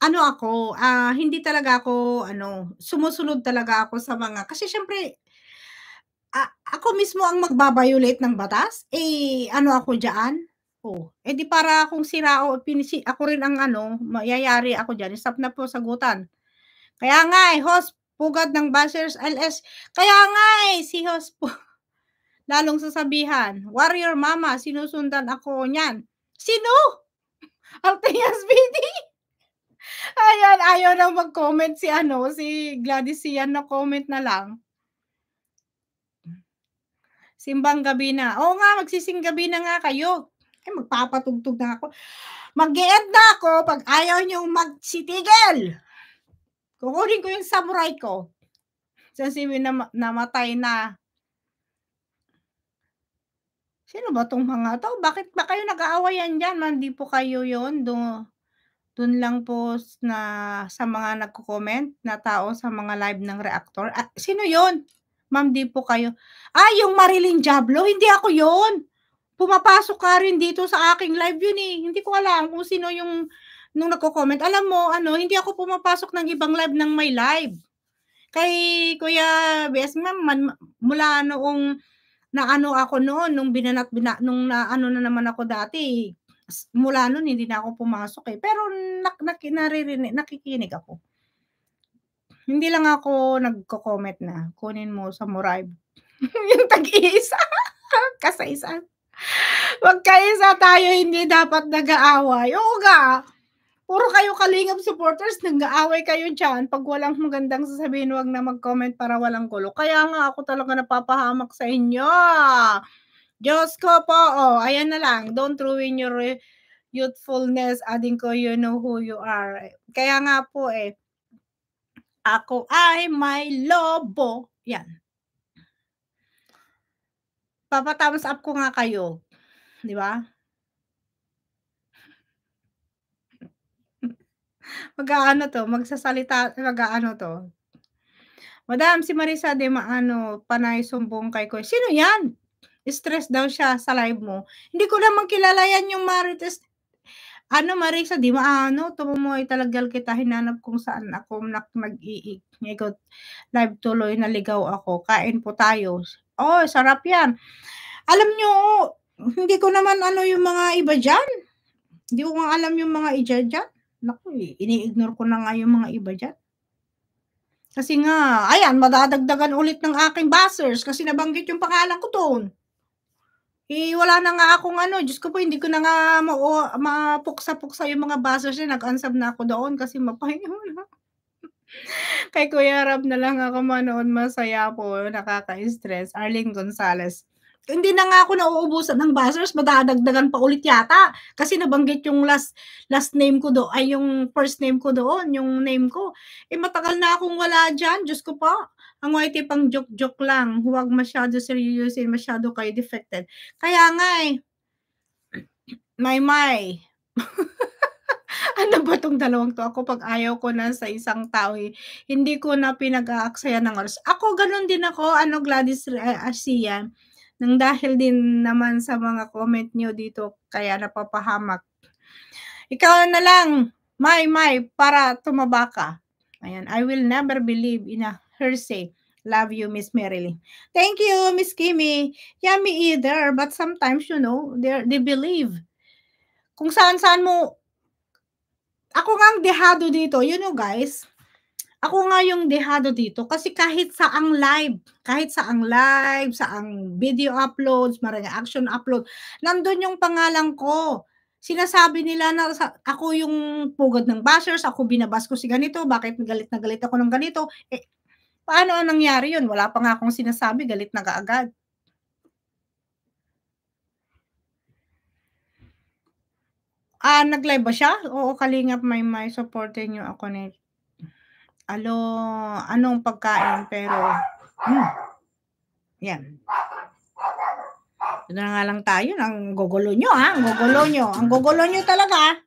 ano ako, uh, hindi talaga ako, ano, sumusunod talaga ako sa mga, kasi syempre, uh, ako mismo ang magbabiolate ng batas, eh, ano ako dyan? Oh, eh di para akong sira o pinisi, ako rin ang ano, mayayari ako dyan, stop na po sagutan. Kaya nga eh, host, pugad ng bashers LS. Kaya nga eh, si host po. Lalong sasabihan, warrior mama, sinusundan ako niyan. Sino? Altias BD? Ayan, ayaw na mag-comment si ano, si Gladys Ian na comment na lang. Simbang gabi na. Oo nga, magsising gabi na nga kayo. Ay, magpapatugtog na ako. mag -e na ako pag ayaw niyong magsitigil kukunin ko yung samurai ko. Sa na, namatay na. Sino ba tong mga to? Bakit ba kayo nag-aawayan dyan? Hindi po kayo yon Doon dun lang po na sa mga nagko-comment na tao sa mga live ng reactor. Ah, sino yon? Ma'am, di po kayo. Ah, yung Marilyn Jablo, hindi ako yon. Pumapasok ka rin dito sa aking live yun eh. Hindi ko alam kung sino yung nung nagko-comment, alam mo, ano, hindi ako pumapasok ng ibang live ng may live. Kay Kuya BS, ma'am, man, mula noong naano ako noon, nung binanat, bina, nung naano na naman ako dati, mula noon hindi na ako pumasok eh. Pero nak, nak, naririnig, nakikinig ako. Hindi lang ako nagko-comment na, kunin mo sa Moribe. yung tag-iisa. Kasaisan. Wag kaisa tayo, hindi dapat nag-aaway. Oo ga. Puro kayo kalingap supporters, nag-aaway kayo dyan. Pag walang magandang sasabihin, wag na mag-comment para walang gulo. Kaya nga ako talaga napapahamak sa inyo. Diyos ko po, oh, ayan na lang. Don't ruin your youthfulness. Ading ko, you know who you are. Kaya nga po eh, ako ay my lobo. Yan. Papatams up ko nga kayo. Di ba? Mag-aano to, magsasalita, mag-aano to. Madam, si Marisa de Maano, panay sumbong kay Kuya. Sino yan? Stress daw siya sa live mo. Hindi ko naman kilala yan yung Marites. Ano Marisa, di maano, tumumoy talagal kita, hinanap kung saan ako nak nag-iigot. Live tuloy, naligaw ako, kain po tayo. Oh, sarap yan. Alam nyo, oh, hindi ko naman ano yung mga iba dyan. Hindi ko nga alam yung mga iba dyan. Naku eh, ini-ignore ko na nga yung mga iba dyan. Kasi nga, ayan, madadagdagan ulit ng aking buzzers kasi nabanggit yung pangalan ko toon. Eh, wala na nga akong ano, Diyos ko po, hindi ko na nga ma- mapuksa-puksa yung mga buzzers na nag-unsub na ako doon kasi mapahinga na. Kay Kuya Rab na lang ako manoon, masaya po, nakaka-stress. Arlene Gonzalez hindi na nga ako nauubusan ng buzzers, madadagdagan pa ulit yata. Kasi nabanggit yung last, last name ko doon, ay yung first name ko doon, yung name ko. Eh matagal na akong wala dyan, Diyos ko pa. Ang YT pang joke-joke lang, huwag masyado seryosin, masyado kayo defected. Kaya nga eh, may may. ano ba tong dalawang to? Ako pag ayaw ko na sa isang tao, eh, hindi ko na pinag-aaksaya ng oras. Ako, ganun din ako, ano Gladys eh, Arcia. Uh, nang dahil din naman sa mga comment nyo dito, kaya napapahamak. Ikaw na lang, my, my, para tumaba ka. Ayan, I will never believe in a hearsay. Love you, Miss Marilyn. Thank you, Miss Kimmy. Yeah, either. But sometimes, you know, they they believe. Kung saan-saan mo... Ako nga dehado dito. You know, guys, ako nga yung dehado dito kasi kahit sa ang live, kahit sa ang live, sa ang video uploads, marami action upload, nandun yung pangalan ko. Sinasabi nila na sa, ako yung pugad ng bashers, ako binabas ko si ganito, bakit galit na galit ako ng ganito. Eh, paano ang nangyari yun? Wala pa nga akong sinasabi, galit na kaagad. Ah, uh, nag-live ba siya? Oo, kalingap may my supporting you ako nito alo, anong pagkain, pero, hmm, yan. Doon na nga lang tayo, ang gogolo nyo ha, ang gogolo nyo, ang gogolo nyo talaga.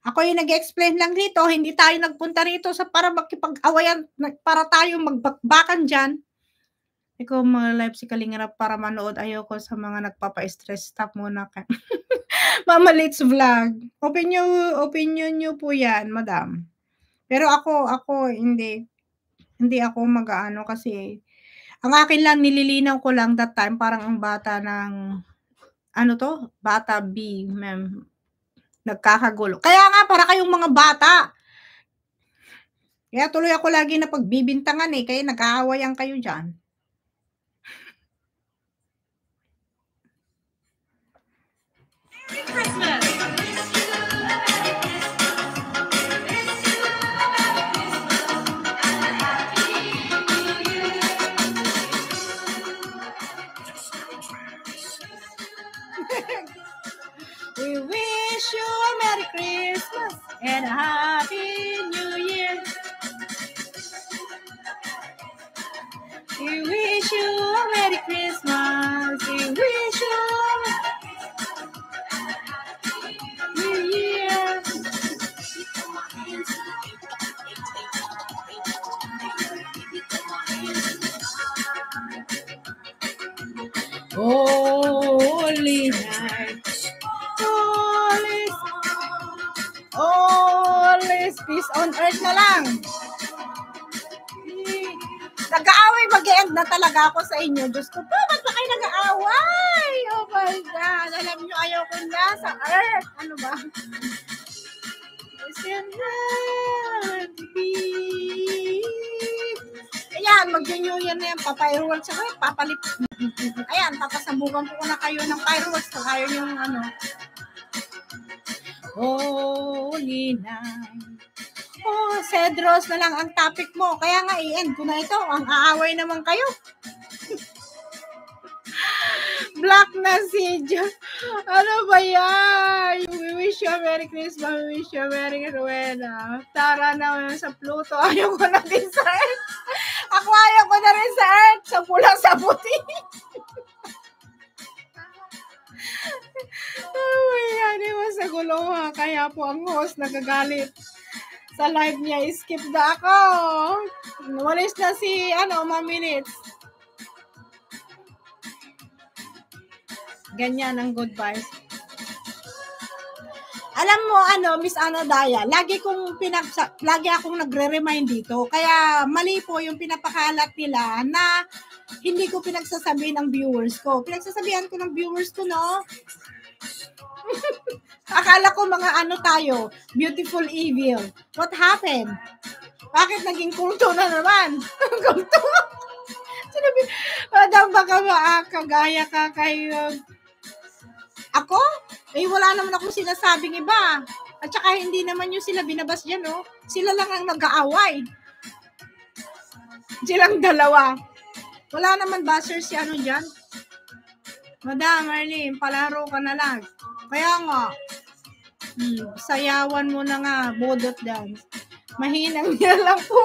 Ako yung nag-explain lang dito, hindi tayo nagpunta rito sa para makipag-awayan, para tayo magbakbakan dyan. Ikaw mga live si Kalingirap para manood. Ayoko sa mga nagpapa-stress. Stop muna ka. Mama Let's Vlog. Opinion, opinion nyo po yan, madam. Pero ako, ako hindi. Hindi ako mag-aano kasi ang akin lang nililinaw ko lang that time parang ang bata ng ano to? Bata B, ma'am. Nagkakagulo. Kaya nga para kayong mga bata. Kaya tuloy ako lagi na pagbibintangan eh. Kaya nag-aawayan kayo dyan. Merry Christmas! Christmas and a Happy New Year. We wish you a Merry Christmas. We wish you start na lang. Nag-aaway, mag-end na talaga ako sa inyo. Diyos ko po, ba't ba kayo nag-aaway? Oh my God, alam nyo, ayaw ko na sa earth. Ano ba? Ayan, mag-renew yan na yan. Papireworks ako. Papalip. Ayan, po ko na kayo ng fireworks. Kung kayo yung ano. Holy night. Cedros na lang ang topic mo. Kaya nga, i-end ko na ito. Ang aaway naman kayo. Black na si John. Ano ba yan? We wish you a Merry Christmas. We wish you a Merry Rowena. Tara na sa Pluto. Ayaw ko na din sa Earth. Ako ayaw ko na rin sa Earth. Sa pula, sa puti. oh my God, iwas sa gulo ha. Kaya po ang host nagagalit sa live niya, skip na ako. Walis na si, ano, mga minutes. Ganyan ang good Alam mo, ano, Miss Ana Daya, lagi kong pinag lagi akong nagre-remind dito. Kaya mali po yung pinapakalat nila na hindi ko pinagsasabihin ng viewers ko. Pinagsasabihan ko ng viewers ko, no? Akala ko mga ano tayo, beautiful evil. What happened? Bakit naging kulto na naman? kulto? Sinabi, madam, baka ah, kagaya ka kayo. Um, ako? Eh, wala naman akong sinasabing iba. At saka hindi naman yung sila binabas dyan, no? Oh. Sila lang ang nag-aaway. Silang dalawa. Wala naman baser si ano dyan. Madam, Arlene, palaro ka na lang. Kaya nga, Hmm, sayawan mo na nga, bodot dance. Mahinang niya lang po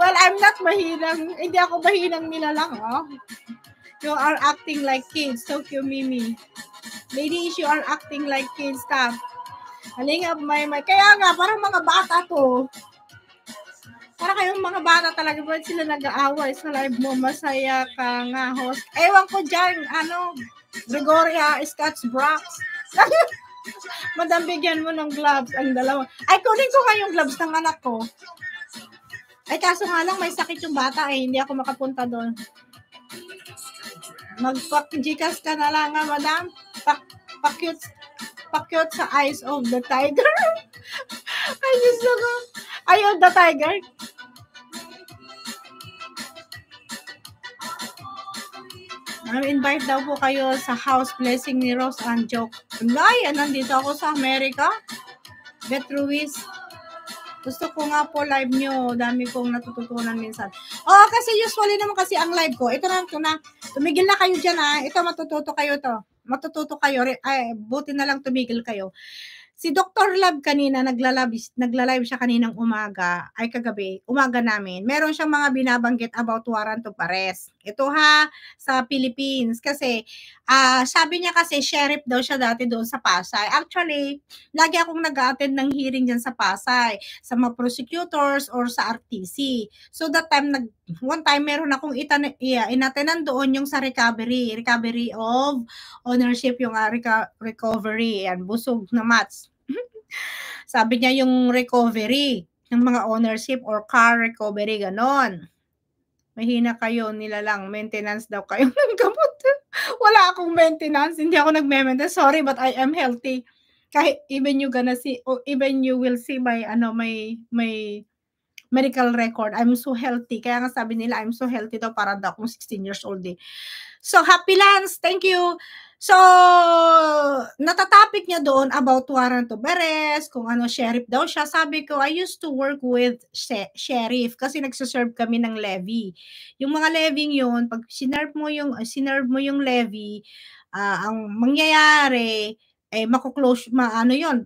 Well, I'm not mahinang, hindi ako mahinang nilalang, oh. You are acting like kids. Tokyo Mimi. Ladies, you are acting like kids. Stop. Aling up, may. my. Kaya nga, parang mga bata to. Para kayong mga bata talaga. Ba't sila nag-aaway sa live mo? Masaya ka nga, host. Ewan ko dyan, ano, Gregoria Scotch Brax. Madam, bigyan mo ng gloves ang dalawa. Ay, kunin ko kayong gloves ng anak ko. Ay, kaso nga lang, may sakit yung bata eh. Hindi ako makapunta doon. Mag-pack-gcast ka na lang nga, madam. Pack-cute pak, cute sa eyes of the tiger. Ay, gusto ko. Eye of the tiger. Nag-invite daw po kayo sa house blessing ni Rose and Joke. Lay, ah, nandito ako sa Amerika. Beth Ruiz. Gusto ko nga po live nyo. Dami kong natututunan minsan. Oo, oh, kasi usually naman kasi ang live ko. Ito na, ito na. Tumigil na kayo dyan ha. Ah. Ito, matututo kayo to. Matututo kayo. Ay, buti na lang tumigil kayo. Si Dr. Love kanina, nagla-live, nagla-live siya kaninang umaga, ay kagabi, umaga namin. Meron siyang mga binabanggit about warrant of arrest. Ito ha, sa Philippines. Kasi, uh, sabi niya kasi, sheriff daw siya dati doon sa Pasay. Actually, lagi akong nag-attend ng hearing dyan sa Pasay, sa mga prosecutors or sa RTC. So, that time, nag one time meron akong itan yeah, inatenan doon yung sa recovery, recovery of ownership yung ah, reco- recovery and busog na mats. Sabi niya yung recovery ng mga ownership or car recovery ganon. Mahina kayo nila lang, maintenance daw kayo ng gamot. Wala akong maintenance, hindi ako nagme-maintenance. Sorry but I am healthy. Kahit even you gonna see, or even you will see my ano, my my medical record. I'm so healthy. Kaya nga sabi nila, I'm so healthy daw para daw kung 16 years old eh. So, happy Lance! Thank you! So, natatopic niya doon about warrant of kung ano, sheriff daw siya. Sabi ko, I used to work with sheriff kasi nagsiserve kami ng levy. Yung mga levy yun, pag sinerve mo yung, sinerve mo yung levy, uh, ang mangyayari, eh, makuklose, maano yon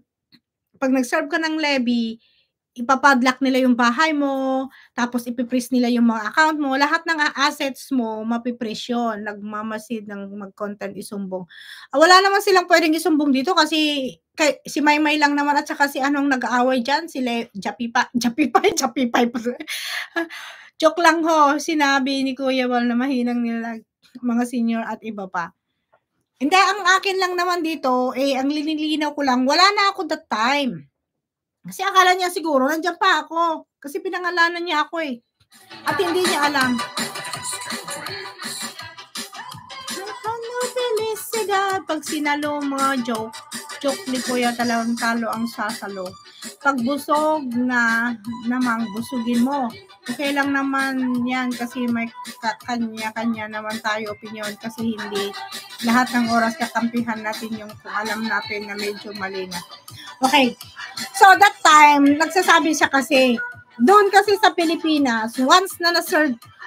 Pag nagserve ka ng levy, ipapadlock nila yung bahay mo, tapos ipipris nila yung mga account mo, lahat ng assets mo, mapipris yun. Nagmamasid ng mag-content isumbong. Ah, wala naman silang pwedeng isumbong dito kasi kay, si Maymay lang naman at saka si anong nag-aaway dyan, si Le, Japipa, Japipay, Japipay. Joke lang ho, sinabi ni Kuya Wal na mahinang nila mga senior at iba pa. Hindi, ang akin lang naman dito, eh, ang linilinaw ko lang, wala na ako that time kasi akala niya siguro, nandiyan pa ako. Kasi pinangalanan niya ako eh. At hindi niya alam. Nakanobilis siga. Pag sinalo mga joke, joke ni Kuya talagang talo ang sasalo. Pag busog na namang busugin mo. Okay lang naman yan kasi may kanya-kanya naman tayo opinion kasi hindi lahat ng oras kakampihan natin yung kung alam natin na medyo mali na. Okay. So that time, nagsasabi siya kasi, doon kasi sa Pilipinas, once na na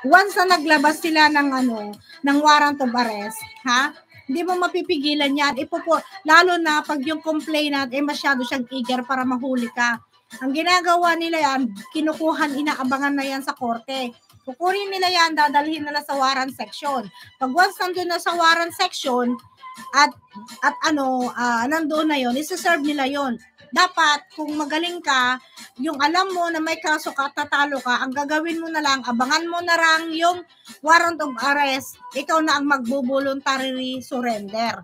once na naglabas sila ng ano, ng warrant of arrest, ha? Hindi mo mapipigilan yan. Ipopo, lalo na pag yung complainant, eh masyado siyang eager para mahuli ka. Ang ginagawa nila yan, kinukuhan, inaabangan na yan sa korte. Kukunin nila yan, dadalhin nila sa warrant section. Pag once nandun na sa warrant section, at at ano, uh, ah, nandoon na yon, i serve nila yon. Dapat kung magaling ka, yung alam mo na may kaso ka, tatalo ka, ang gagawin mo na lang, abangan mo na lang yung warrant of arrest, ikaw na ang magbo-voluntary surrender.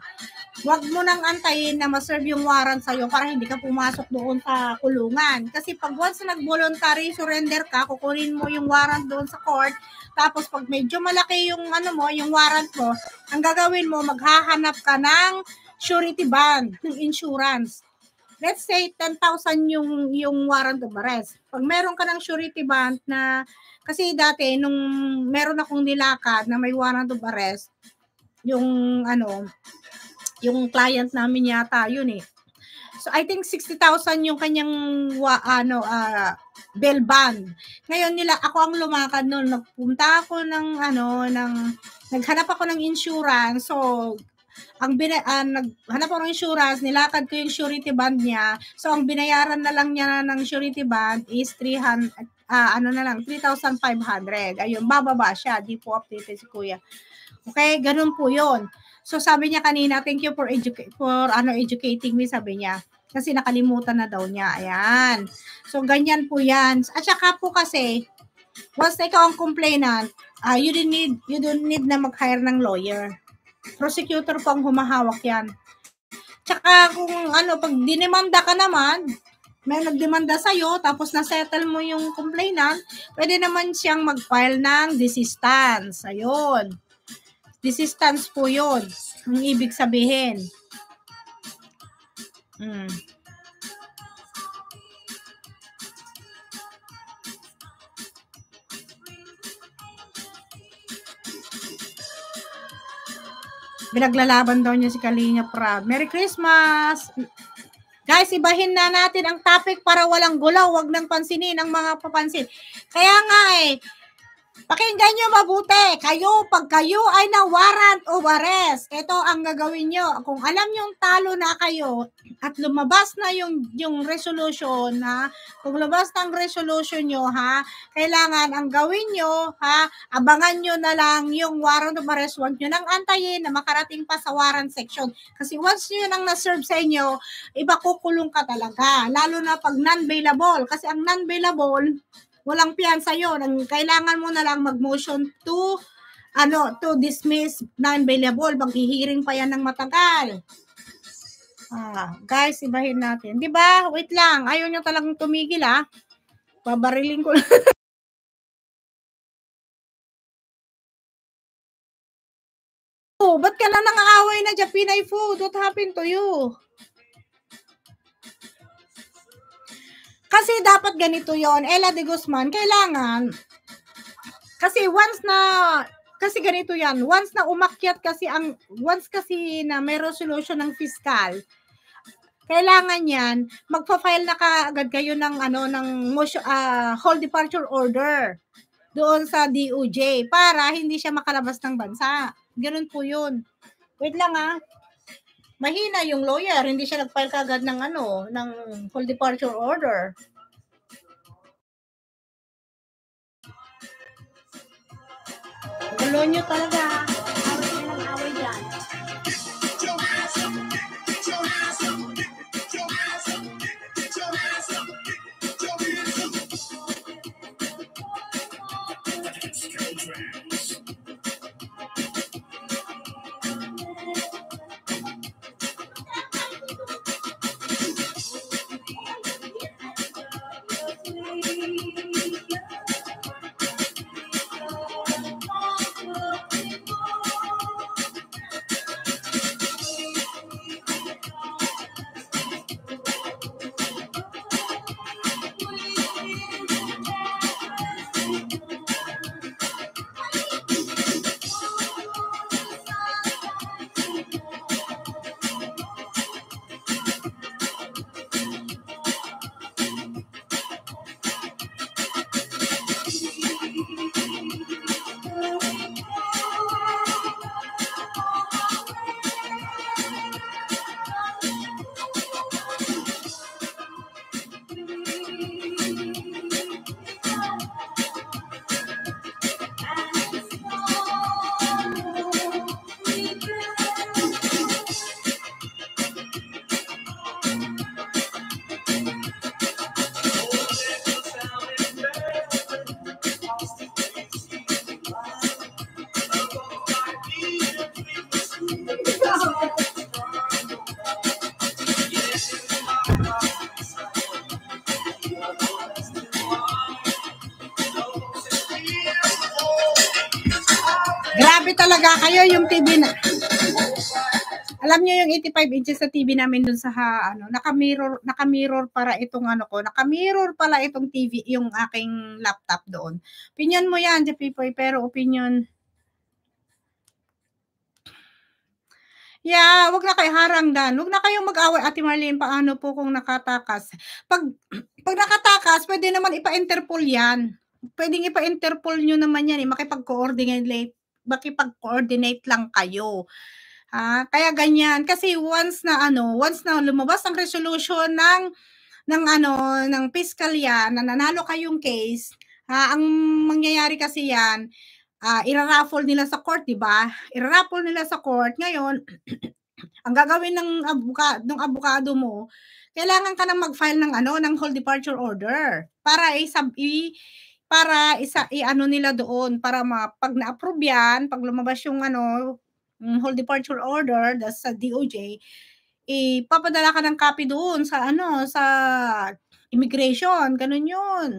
Huwag mo nang antayin na ma-serve yung warrant sa'yo para hindi ka pumasok doon sa kulungan. Kasi pag once nag-voluntary surrender ka, kukunin mo yung warrant doon sa court, tapos pag medyo malaki yung ano mo, yung warrant mo, ang gagawin mo, maghahanap ka ng surety bond, ng insurance. Let's say 10,000 yung yung warrant of arrest. Pag meron ka ng surety bond na kasi dati nung meron akong nilakad na may warrant of arrest, yung ano, yung client namin yata, yun eh. So I think 60,000 yung kanyang wa, ano uh, ah, bell band. Ngayon nila ako ang lumakad noon. Nagpunta ako ng ano ng naghanap ako ng insurance. So ang bina, uh, naghanap ako ng insurance, nilakad ko yung surety bond niya. So ang binayaran na lang niya ng surety bond is 300 uh, ah, ano na lang 3,500. Ayun, bababa siya. Di po updated si Kuya. Okay, ganun po 'yon. So sabi niya kanina, thank you for educate for ano educating me sabi niya. Kasi nakalimutan na daw niya. Ayan. So ganyan po 'yan. At saka po kasi once ikaw ang complainant, uh, you don't need you don't need na mag-hire ng lawyer. Prosecutor po ang humahawak 'yan. Tsaka kung ano, pag dinemanda ka naman, may nagdemanda sa'yo, tapos na-settle mo yung complainant, pwede naman siyang mag-file ng desistance. Ayun. Resistance po yun. Ang ibig sabihin. Mm. Binaglalaban daw niya si Kalinya Prab. Merry Christmas! Guys, ibahin na natin ang topic para walang gulaw, wag nang pansinin ang mga papansin. Kaya nga eh, Pakinggan nyo mabuti. Kayo, pag kayo ay warrant o arrest, ito ang gagawin nyo. Kung alam nyo talo na kayo at lumabas na yung, yung resolution, ha? Kung lumabas ng resolution nyo, ha? Kailangan ang gawin nyo, ha? Abangan nyo na lang yung warrant o arrest. Huwag nyo nang antayin na makarating pa sa warrant section. Kasi once nyo nang na-serve sa inyo, iba kukulong ka talaga. Lalo na pag non-bailable. Kasi ang non-bailable, walang piyansa yun. Ang kailangan mo na lang mag-motion to ano, to dismiss non-bailable. Maghihiring pa yan ng matagal. Ah, guys, ibahin natin. 'Di ba? Wait lang. Ayaw niyo talagang tumigil ah. Babariling ko. oh, ba't ka na nang-aaway na Japinay food? What happened to you? Kasi dapat ganito yon Ella de Guzman, kailangan, kasi once na, kasi ganito yan, once na umakyat kasi ang, once kasi na may resolution ng fiscal, kailangan yan, magpa-file na kaagad kayo ng, ano, ng motion, uh, whole departure order doon sa DOJ para hindi siya makalabas ng bansa. Ganun po yun. Wait lang ah mahina yung lawyer, hindi siya nag-file kagad ng ano, ng full departure order. Gulo nyo talaga. Away ng away dyan. 85 inches sa TV namin doon sa ha, ano, naka-mirror, naka-mirror para itong ano ko, naka-mirror pala itong TV, yung aking laptop doon. Opinion mo yan, Jepipoy, pero opinion, Yeah, wag na kayo harang harangdan. Wag na kayong mag-away, Ate Marlene, paano po kung nakatakas? Pag, pag nakatakas, pwede naman ipa-interpol yan. Pwedeng ipa-interpol nyo naman yan. Eh. Makipag-coordinate, makipag-coordinate lang kayo. Ha? Ah, kaya ganyan kasi once na ano, once na lumabas ang resolution ng ng ano ng fiscal yan, na nanalo kayong case, ha, ang mangyayari kasi yan, uh, iraraffle nila sa court, 'di ba? Iraraffle nila sa court. Ngayon, ang gagawin ng abukado, ng abukado mo, kailangan ka nang mag-file ng ano, ng whole departure order para isab i para isa i ano nila doon para ma, pag na-approve yan, pag lumabas yung ano, um, mm, hold departure order, that's sa DOJ, ipapadala eh, ka ng copy doon sa ano, sa immigration, ganun yun.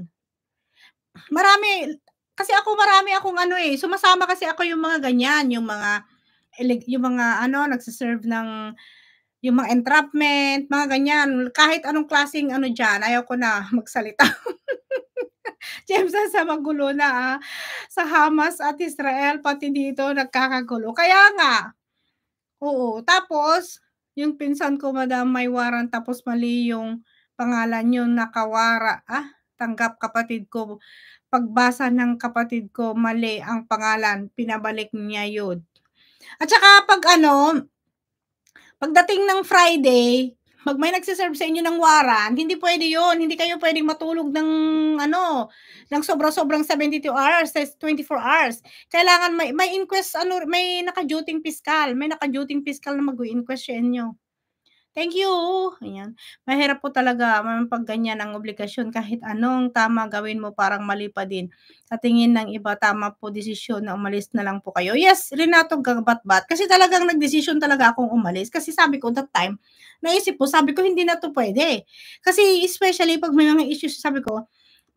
Marami, kasi ako marami akong ano eh, sumasama kasi ako yung mga ganyan, yung mga, yung mga ano, nagsiserve ng, yung mga entrapment, mga ganyan. Kahit anong klasing ano diyan ayaw ko na magsalita. James, sa magulo na ah, sa Hamas at Israel, pati dito nagkakagulo. Kaya nga, oo. Tapos, yung pinsan ko, madam, may waran, tapos mali yung pangalan yung nakawara. Ah, tanggap kapatid ko. Pagbasa ng kapatid ko, mali ang pangalan. Pinabalik niya yun. At saka pag ano, pagdating ng Friday, pag may nagsiserve sa inyo ng warrant, hindi pwede yun. Hindi kayo pwedeng matulog ng, ano, ng sobra-sobrang 72 hours, 24 eh, hours. Kailangan may, may inquest, ano, may naka-duting piskal. May naka-duting piskal na mag-inquest sa inyo. Thank you. Ayan. Mahirap po talaga pag ganyan ang obligasyon. Kahit anong tama gawin mo, parang mali pa din. Sa tingin ng iba, tama po desisyon na umalis na lang po kayo. Yes, Renato gagbat-bat Kasi talagang nagdesisyon talaga akong umalis. Kasi sabi ko that time, naisip po, sabi ko hindi na to pwede. Kasi especially pag may mga issues, sabi ko,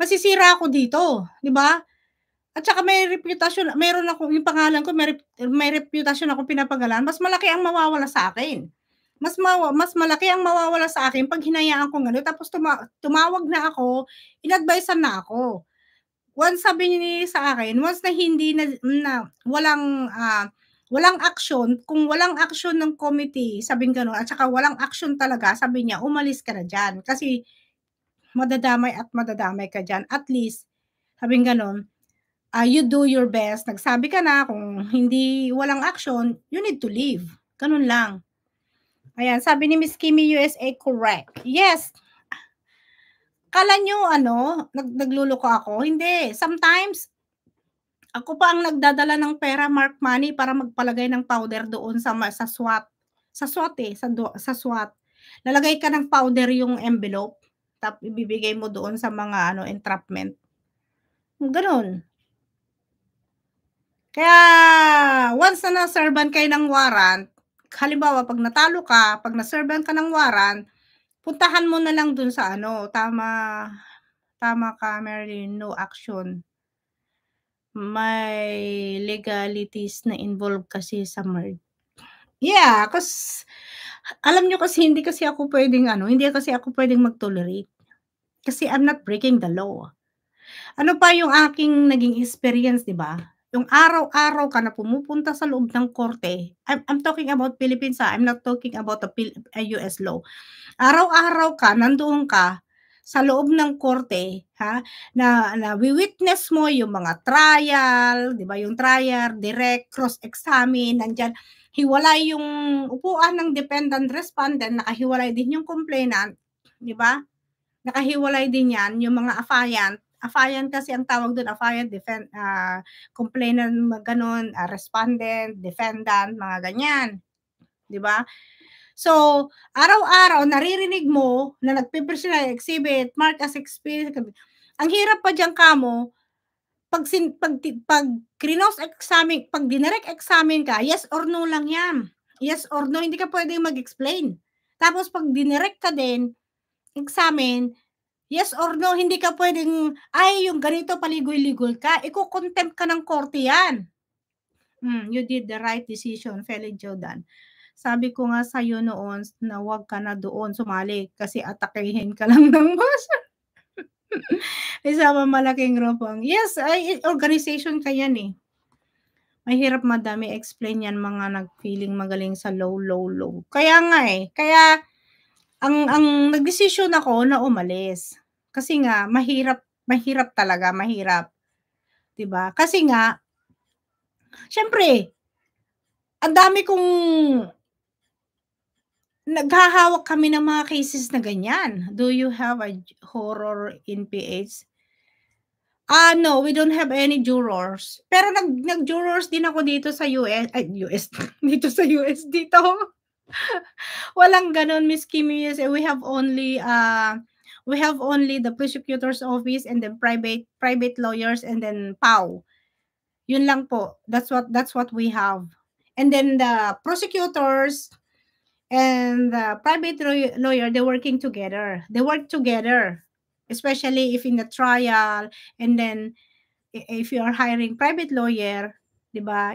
masisira ako dito. Di ba? At saka may reputation, meron ako, yung pangalan ko, may, may reputation ako pinapangalan, mas malaki ang mawawala sa akin mas ma- mas malaki ang mawawala sa akin pag hinayaan ko gano'n. Tapos tuma- tumawag na ako, inadvise na ako. Once sabi ni sa akin, once na hindi na, na walang uh, walang action, kung walang action ng committee, sabi gano'n, at saka walang action talaga, sabi niya, umalis ka na diyan Kasi madadamay at madadamay ka diyan At least, sabi gano'n, uh, ah, you do your best. Nagsabi ka na, kung hindi walang action, you need to leave. Ganun lang. Ayan, sabi ni Miss Kimi USA, correct. Yes. Kala nyo, ano, nag nagluloko ako? Hindi. Sometimes, ako pa ang nagdadala ng pera, mark money, para magpalagay ng powder doon sa, sa SWAT. Sa SWAT eh, sa, sa SWAT. Lalagay ka ng powder yung envelope, tap ibibigay mo doon sa mga ano entrapment. Ganun. Kaya, once na na-servan kayo ng warrant, halimbawa pag natalo ka, pag na-servean ka ng waran, puntahan mo na lang dun sa ano, tama tama ka Marilyn, no action. May legalities na involved kasi sa merge. Yeah, kasi alam nyo kasi hindi kasi ako pwedeng ano, hindi kasi ako pwedeng mag-tolerate. Kasi I'm not breaking the law. Ano pa yung aking naging experience, di ba? yung araw-araw ka na pumupunta sa loob ng korte, I'm, I'm talking about Philippines ha, ah, I'm not talking about the US uh, law. Araw-araw ka, nandoon ka sa loob ng korte, ha, na, na witness mo yung mga trial, di ba, yung trial, direct, cross-examine, nandyan, hiwalay yung upuan ng dependent respondent, nakahiwalay din yung complainant, di ba? Nakahiwalay din yan, yung mga affiant, affiant kasi ang tawag doon, affiant, defend, uh, ah, complainant, ganun, uh, respondent, defendant, mga ganyan. 'Di ba? So, araw-araw, naririnig mo na nagpipersonal exhibit, mark as experience. Ang hirap pa diyan kamo, pag, sin, pag, pag crinos examine, pag dinirect examine ka, yes or no lang yan. Yes or no, hindi ka pwedeng mag-explain. Tapos pag dinirect ka din, examine, yes or no, hindi ka pwedeng, ay, yung ganito paligoy-ligoy ka, ikukontempt ka ng korte yan. Mm, you did the right decision, Felix Jordan. Sabi ko nga sa'yo noon na huwag ka na doon sumali kasi atakehin ka lang ng boss. Isama malaking grupong. Yes, ay, organization ka yan eh. Mahirap madami explain yan mga nagfeeling magaling sa low, low, low. Kaya nga eh. Kaya ang, ang nagdesisyon ako na umalis kasi nga mahirap mahirap talaga, mahirap. 'Di ba? Kasi nga syempre ang dami kong naghahawak kami ng mga cases na ganyan. Do you have a horror in PH? Ah, uh, no, we don't have any jurors. Pero nag nag-jurors din ako dito sa US, ay, US dito sa US dito. Walang ganon, Miss Kimmy. We have only uh, we have only the prosecutor's office and then private private lawyers and then Pao. Yun lang po. That's what that's what we have. And then the prosecutors and the private lawyer they're working together. They work together, especially if in the trial and then if you are hiring private lawyer ba?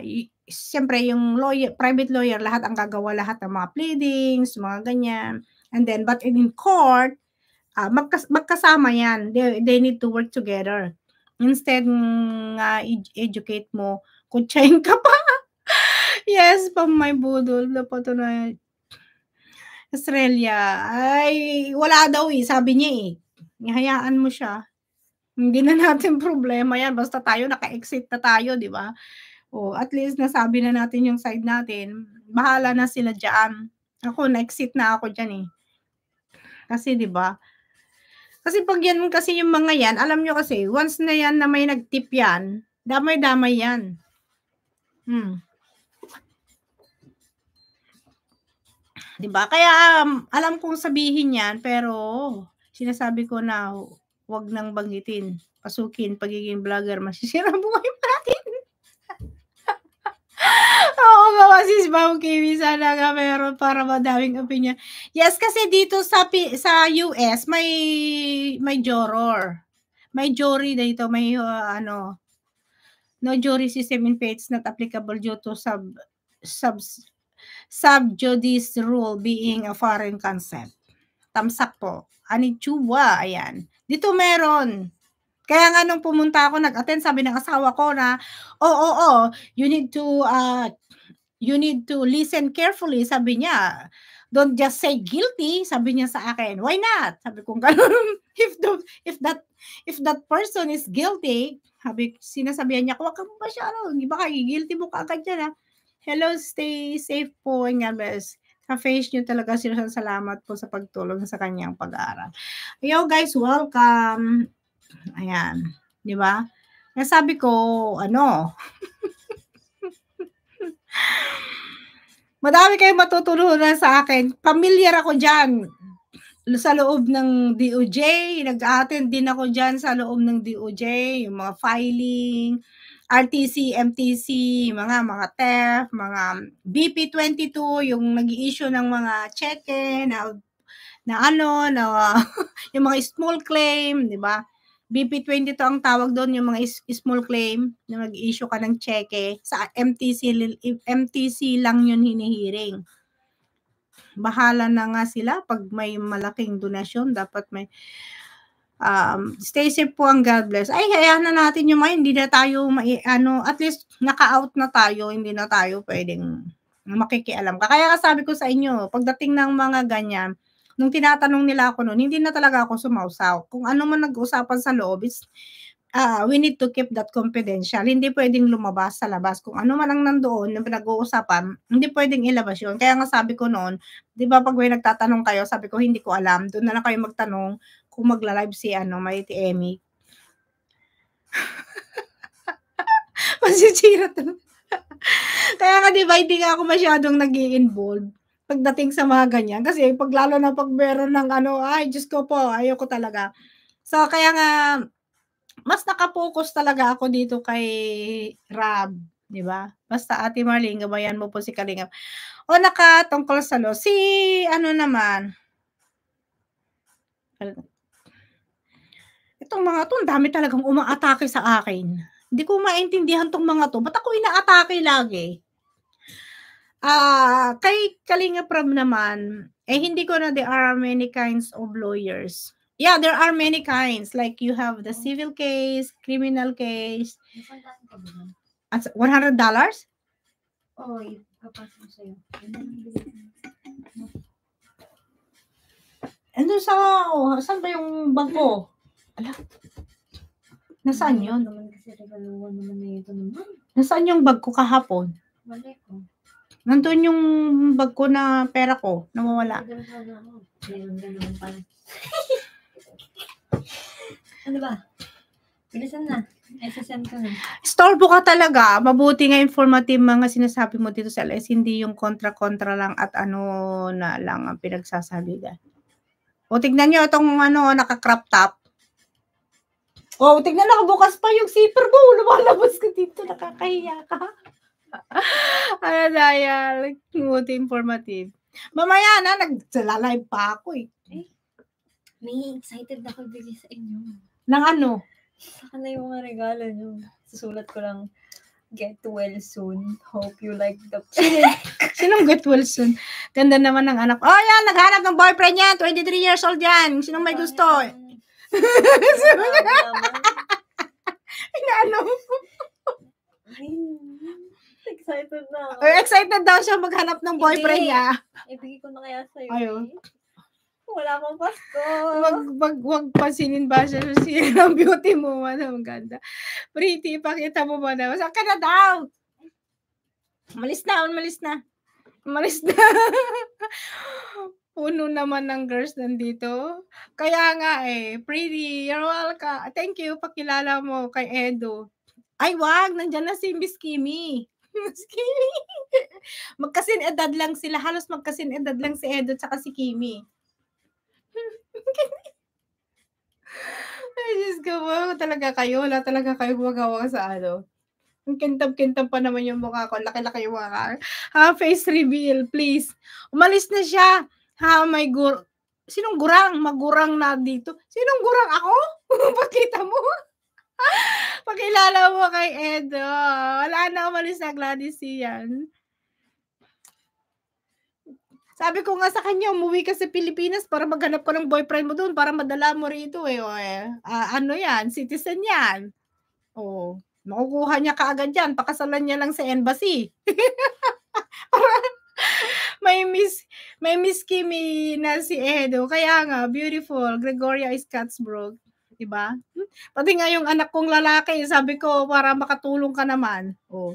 Siyempre yung lawyer, private lawyer lahat ang gagawa lahat ng mga pleadings, mga ganyan. And then but in court, uh, magkas- magkasama yan. They, they need to work together. Instead, nga uh, educate mo, kutsahin ka pa. yes, pang may budol na po na Australia. Ay, wala daw eh, sabi niya eh. Hayaan mo siya. Hindi na natin problema yan. Basta tayo, naka-exit na tayo, di ba? O, oh, at least nasabi na natin yung side natin. Bahala na sila dyan. Ako, na-exit na ako dyan eh. Kasi, di ba, kasi pag yan kasi yung mga yan, alam nyo kasi, once na yan na may nag-tip yan, damay-damay yan. Hmm. Diba? Kaya um, alam kong sabihin yan, pero sinasabi ko na wag nang banggitin. Pasukin, pagiging vlogger, masisira buhay natin. Oo, oh, gumawa si Ma'am Kimi. Sana nga meron para madaming opinion. Yes, kasi dito sa sa US, may may juror. May jury dito. May uh, ano, no jury system in place not applicable due to sub sub sub judice rule being a foreign concept. Tamsak po. Ani Anichua, ayan. Dito meron. Kaya nga nung pumunta ako, nag-attend, sabi ng asawa ko na, oo, oh, oo, oh, oh, you need to uh, you need to listen carefully, sabi niya. Don't just say guilty, sabi niya sa akin. Why not? Sabi ko ganun. if the, if that if that person is guilty, sabi sinasabihan niya, wag kang masyado, di ba kay guilty mo kaagad yan ha? Hello, stay safe po. Nga, best ka-face nyo talaga siya. Salamat po sa pagtulong sa kanyang pag-aaral. Yo guys, welcome. Ayan. Di ba? sabi ko, ano, Madami kayong matutulungan sa akin. Pamilyar ako dyan sa loob ng DOJ. Nag-attend din ako dyan sa loob ng DOJ. Yung mga filing, RTC, MTC, mga mga TEF, mga BP22, yung nag issue ng mga cheque na, na ano, na, yung mga small claim, di ba? BP20 to ang tawag doon, yung mga is- small claim na mag-issue ka ng cheque. Sa MTC, MTC lang yun hinihiring. Bahala na nga sila pag may malaking donation dapat may... Um, stay safe po ang God bless. Ay, hayaan na natin yung mga hindi na tayo, may, ano, at least naka-out na tayo, hindi na tayo pwedeng makikialam ka. Kaya sabi ko sa inyo, pagdating ng mga ganyan, nung tinatanong nila ako noon, hindi na talaga ako sumausaw. Kung ano man nag-usapan sa loob, it's, uh, we need to keep that confidential. Hindi pwedeng lumabas sa labas. Kung ano man ang nandoon na pinag-uusapan, hindi pwedeng ilabas yun. Kaya nga sabi ko noon, di ba pag may nagtatanong kayo, sabi ko hindi ko alam. Doon na lang kayo magtanong kung magla-live si ano, may Emmy. Masisira to. Kaya nga di ba, hindi nga ako masyadong nag involve pagdating sa mga ganyan. Kasi pag lalo na pag meron ng ano, ay, Diyos ko po, ayoko talaga. So, kaya nga, mas nakapokus talaga ako dito kay Rab. Di ba? Basta Ate Marling, gabayan mo po si Kalingap. O naka tungkol sa lo. Si ano naman. Itong mga to, dami talagang umaatake sa akin. Hindi ko maintindihan tong mga to. Ba't ako inaatake lagi? Ah, uh, kay Kalinga Prab naman, eh hindi ko na there are many kinds of lawyers. Yeah, there are many kinds. Like you have the civil case, criminal case. At $100? dollars? Oh, papasok sa'yo. Ando sa, oh, saan ba yung bag ko? Ala. Nasaan yun? Naman kasi regalo naman na ito naman. Nasaan yung bag ko kahapon? Wala ko. Nandun yung bag ko na pera ko, nawawala. ano ba? Bilisan na. SSM ka na. Storbo ka talaga. Mabuti nga informative mga sinasabi mo dito sa LS. Hindi yung kontra-kontra lang at ano na lang ang pinagsasabi pinagsasaligan. O tignan nyo itong ano, naka-crop top. O tignan nakabukas pa yung zipper mo. Lumalabas ka dito. Nakakahiya ka ano daya, like, buti informative. Mamaya na, nagsalalive pa ako eh. Eh, may excited ako bigay sa inyo. Nang ano? Saka na yung mga regalo nyo. Susulat ko lang, get well soon. Hope you like the Sinong get well soon? Ganda naman ng anak. Oh, yan, naghanap ng boyfriend niya. 23 years old yan. Sinong may gusto? Inaano mo? excited na. Ako. Or excited daw siya maghanap ng boyfriend Ibigay. niya. Ibigay eh, ko na kaya sa'yo. Ayun. Eh. Wala akong pasko. Wag, wag, wag pansinin ba siya si ang beauty mo. Ano, ang ganda. Pretty, pakita mo ba na? Saan ka na daw? Malis na, malis na. Malis na. puno naman ng girls nandito. Kaya nga eh, pretty, you're welcome. Thank you, pakilala mo kay Edo. Ay, wag, nandyan na si Miss Kimi. Kimi. magkasin edad lang sila. Halos magkasin edad lang si Edo at si Kimi. Ay, Diyos ko, wow, talaga kayo. Wala talaga kayo gumagawa sa ano. Ang kintab-kintab pa naman yung mukha ko. Laki-laki yung mukha. Ha, face reveal, please. Umalis na siya. Ha, may gur... Sinong gurang? Magurang na dito. Sinong gurang? Ako? Pakita mo. Pakilala mo kay Edo. Wala na umalis na Gladys yan. Sabi ko nga sa kanya, umuwi ka sa Pilipinas para maghanap ko ng boyfriend mo doon para madala mo rito eh. O, eh. Uh, ano yan? Citizen yan. Oo. Oh, makukuha niya kaagad yan. Pakasalan niya lang sa embassy. may miss may miss Kimi na si Edo. Kaya nga, beautiful. Gregoria is Catsbrook. 'di ba? Pati nga yung anak kong lalaki, sabi ko para makatulong ka naman. Oh.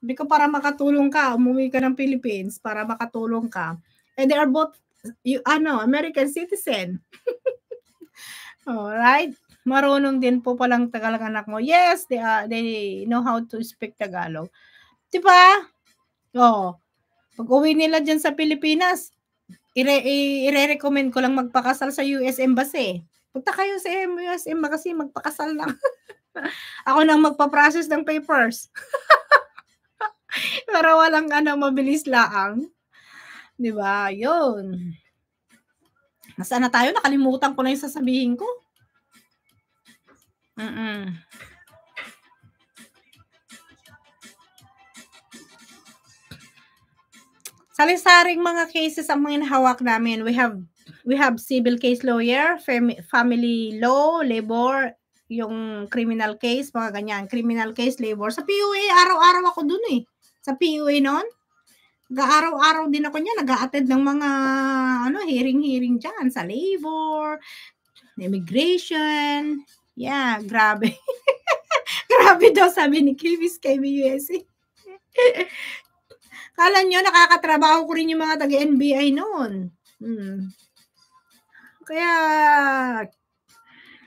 Sabi ko para makatulong ka, umuwi ka ng Philippines para makatulong ka. And they are both you ano, American citizen. All oh, right. Marunong din po palang Tagalog anak mo. Yes, they are, they know how to speak Tagalog. 'Di ba? Oh. Pag-uwi nila diyan sa Pilipinas, ire-recommend ko lang magpakasal sa US Embassy. Punta kayo sa MUSM kasi magpakasal lang. Ako nang magpa-process ng papers. Para walang ano, mabilis laang. Di ba? Yun. Nasaan na tayo? Nakalimutan ko na yung sasabihin ko. Mm-mm. Salisaring mga cases ang mga hawak namin. We have we have civil case lawyer, family law, labor, yung criminal case, mga ganyan. Criminal case, labor. Sa PUA, araw-araw ako dun eh. Sa PUA noon. Nag-araw-araw din ako niya, nag-a-attend ng mga ano, hearing-hearing dyan sa labor, immigration. Yeah, grabe. grabe daw sabi ni Kivis kay USA. Kala nyo, nakakatrabaho ko rin yung mga taga-NBI noon. Hmm. Kaya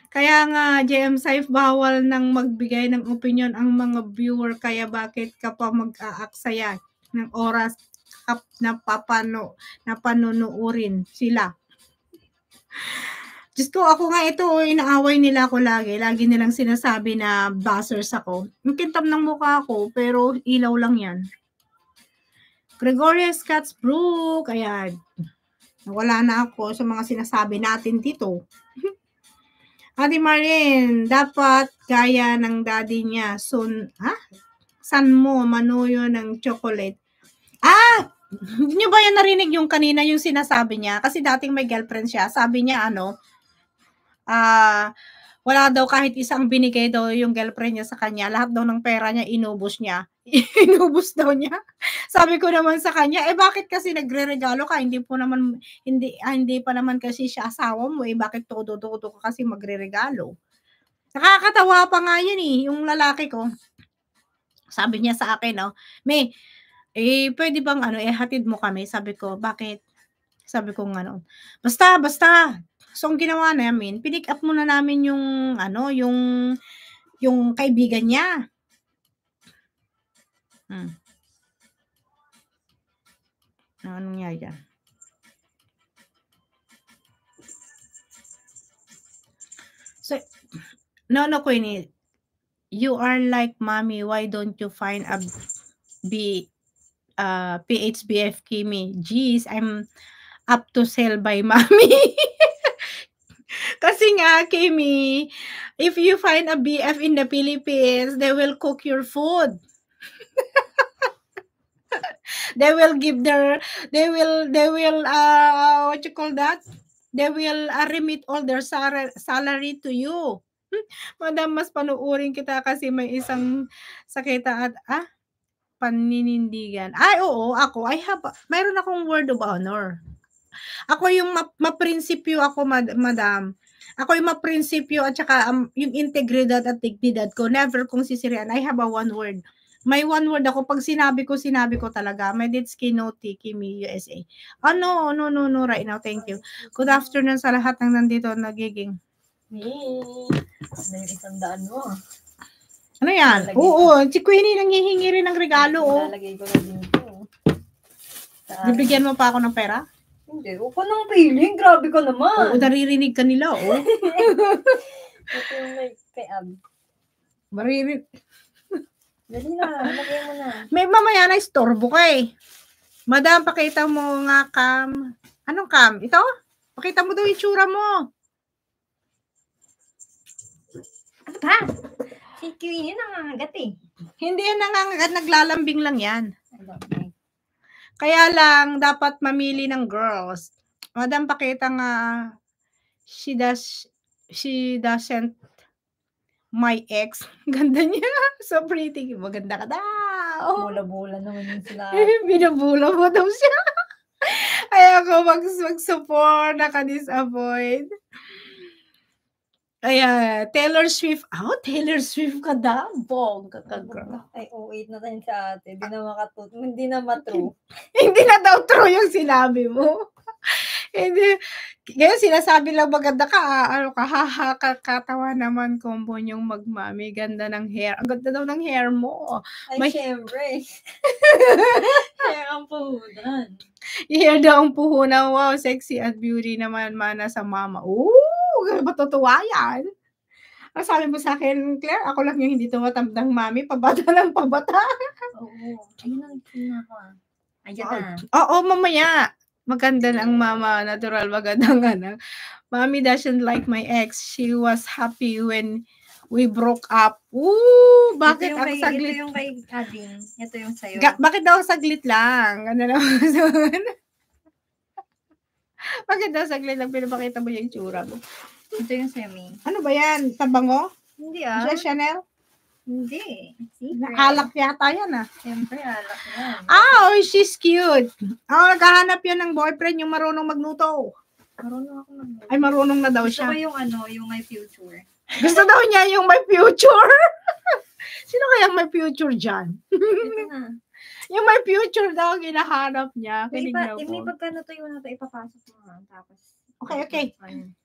kaya nga JM Saif bawal nang magbigay ng opinion ang mga viewer kaya bakit ka pa mag-aaksaya ng oras kap na papano na panonoodin sila. Diyos ko, ako nga ito, inaaway nila ako lagi. Lagi nilang sinasabi na buzzers ako. Ang kintam ng mukha ko, pero ilaw lang yan. Gregorius Katzbrook, ayan. Wala na ako sa mga sinasabi natin dito. Ate Marin, dapat kaya ng daddy niya. So, ha? San mo manuyo ng chocolate? Ah! Hindi ba yan narinig yung kanina yung sinasabi niya? Kasi dating may girlfriend siya. Sabi niya ano, ah, uh, wala daw kahit isang binigay daw yung girlfriend niya sa kanya. Lahat daw ng pera niya inubos niya. inubos daw niya. Sabi ko naman sa kanya, eh bakit kasi nagre-regalo ka? Hindi po naman hindi ah, hindi pa naman kasi siya asawa mo, eh bakit todo-todo ka kasi magre-regalo? Nakakatawa pa nga yun eh, yung lalaki ko. Sabi niya sa akin, no? Oh, May, eh pwede bang ano, eh hatid mo kami? Sabi ko, bakit? Sabi ko nga noon, basta, basta. So, ang ginawa namin, pinick up muna namin yung, ano, yung, yung kaibigan niya Hmm. Ano nangyari dyan? So, no, no, Queenie. You are like mommy. Why don't you find a B, uh, PHBF Kimi? Jeez, I'm up to sell by mommy. Kasi nga, Kimi, e, if you find a BF in the Philippines, they will cook your food they will give their they will they will uh what you call that they will uh, remit all their sal- salary to you hmm, madam mas panuuring kita kasi may isang sakita at ah paninindigan ay oo ako I have mayroon akong word of honor ako yung ma- maprinsipyo ako mad- madam ako yung maprinsipyo at saka um, yung integridad at dignidad ko, never kong sisirian. I have a one word. May one word ako. Pag sinabi ko, sinabi ko talaga. Meditsky no Kimi USA. Oh, ah, no, no, no, no, right now. Thank you. Good afternoon sa lahat ng nandito nagiging. Hey, ano naisandaan mo. Ano yan? Nalagay Oo, ko. si Queenie nanghihingi rin ng regalo. Oh. Lalagay ko na dito. Bibigyan mo pa ako ng pera? Hindi. upo ka feeling. Grabe ka naman. Oo, naririnig ka nila, oh. Ito yung may peab. Maririnig. Dali na, lagyan mo na. May mamaya na istorbo ka eh. Madam, pakita mo nga cam. Anong cam? Ito? Pakita mo daw itsura mo. Ano ba? Si Kiwi yun nangangagat eh. Hindi yan nangangagat, naglalambing lang yan. Kaya lang, dapat mamili ng girls. Madam, pakita nga, she does, she doesn't my ex. Ganda niya. So pretty. Maganda ka daw. Bula-bula naman yun sila. Binabula mo daw siya. Ayaw ko mag, mag-support. Naka-disavoid. Ayan. Taylor Swift. Oh, Taylor Swift ka daw. Bong. Kakagirl. Ay, oh, wait na tayo sa ate. Hindi na makatut. Hindi na matru. Hindi na daw true yung sinabi mo. Hindi. Ngayon, sinasabi lang maganda ka, ah, ano ka, haha, kakatawa naman combo niyong magmami. Ganda ng hair. Ang ganda daw ng hair mo. Oh. Ay, May... syempre. hair ang puhunan. Hair daw ang puhunan. Wow, sexy at beauty naman mana sa mama. Ooh, totoo yan. Ang sabi mo sa akin, Claire, ako lang yung hindi tumatamdang mami. Pabata lang pabata. Oo. Ayun ang pinaka. Ayan na. Oo, mamaya. Maganda ng mama, natural magandang anak. Mommy doesn't like my ex. She was happy when we broke up. Ooh, bakit ako kay, saglit? Ito yung kay Adin. Ito yung sa'yo. Ga- bakit daw saglit lang? Ano lang? bakit daw saglit lang? Pinapakita mo yung tsura mo. Ito yung sa'yo, May. Ano ba yan? Tabango? Hindi ah. Chanel? Hindi. Secret. Alak yata yan ah. Siyempre, alak yan. Ah, oh, she's cute. Oh, naghahanap yan ng boyfriend yung marunong magnuto. Marunong ako magluto. Ay, marunong na daw Gusto siya. Gusto yung ano, yung my future. Gusto daw niya yung my future. Sino kaya may future dyan? Ito na. yung may future daw ginahanap niya. May, ipa, may pagkano to yung nato ipapasok mo ha. Tapos. Okay, okay. Ayun.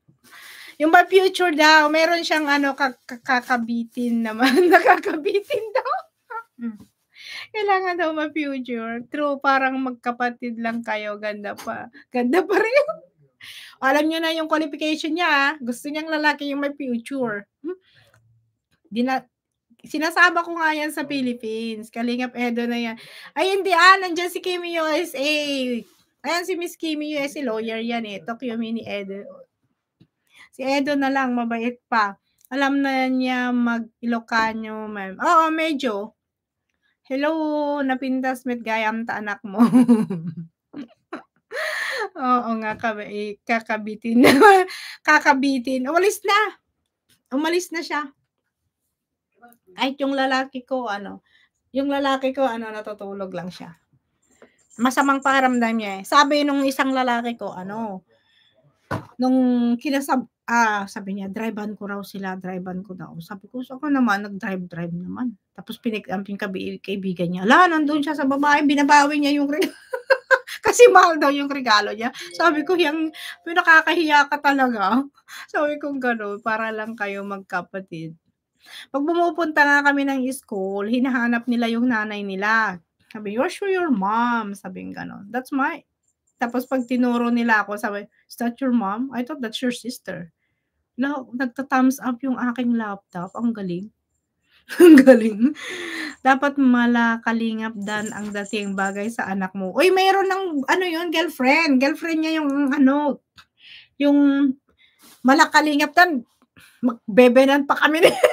Yung ba future daw, meron siyang ano, kakakabitin naman. Nakakabitin daw. Hmm. Kailangan daw ma-future. True, parang magkapatid lang kayo. Ganda pa. Ganda pa rin. Alam nyo na yung qualification niya. Ah. Gusto niyang lalaki yung may future. Hmm? Dina- sinasama ko nga yan sa Philippines. Kalingap Edo na yan. Ay, hindi ah. Nandiyan si Kimi USA. Ayan si Miss Kimi USA. Lawyer yan eh. Tokyo Mini Edo. Si Edo na lang, mabait pa. Alam na niya mag-Ilocano, ma'am. Oo, medyo. Hello, napintas met gayam ta anak mo. Oo nga, eh, kakabitin. kakabitin. Umalis na. Umalis na siya. Kahit yung lalaki ko, ano, yung lalaki ko, ano, natutulog lang siya. Masamang pakiramdam niya eh. Sabi nung isang lalaki ko, ano, nung kinasab ah, sabi niya, drive-an ko raw sila, drive-an ko daw. Sabi ko, so ako naman, nag-drive-drive naman. Tapos pinag-amping kaibigan niya. Ala, nandun siya sa babae, binabawi niya yung regalo. Kasi mahal daw yung regalo niya. Sabi ko, yung pinakakahiya ka talaga. Sabi ko, gano'n, para lang kayo magkapatid. Pag bumupunta nga kami ng school, hinahanap nila yung nanay nila. Sabi, you're sure your mom. Sabi, gano'n. That's my, tapos pag tinuro nila ako, sabi, is that your mom? I thought that's your sister. No, nagta-thumbs up yung aking laptop. Ang galing. ang galing. Dapat malakalingap kalingap dan ang dating bagay sa anak mo. Uy, mayroon ng ano yun, girlfriend. Girlfriend niya yung ano, yung malakalingap dan. Magbebenan pa kami.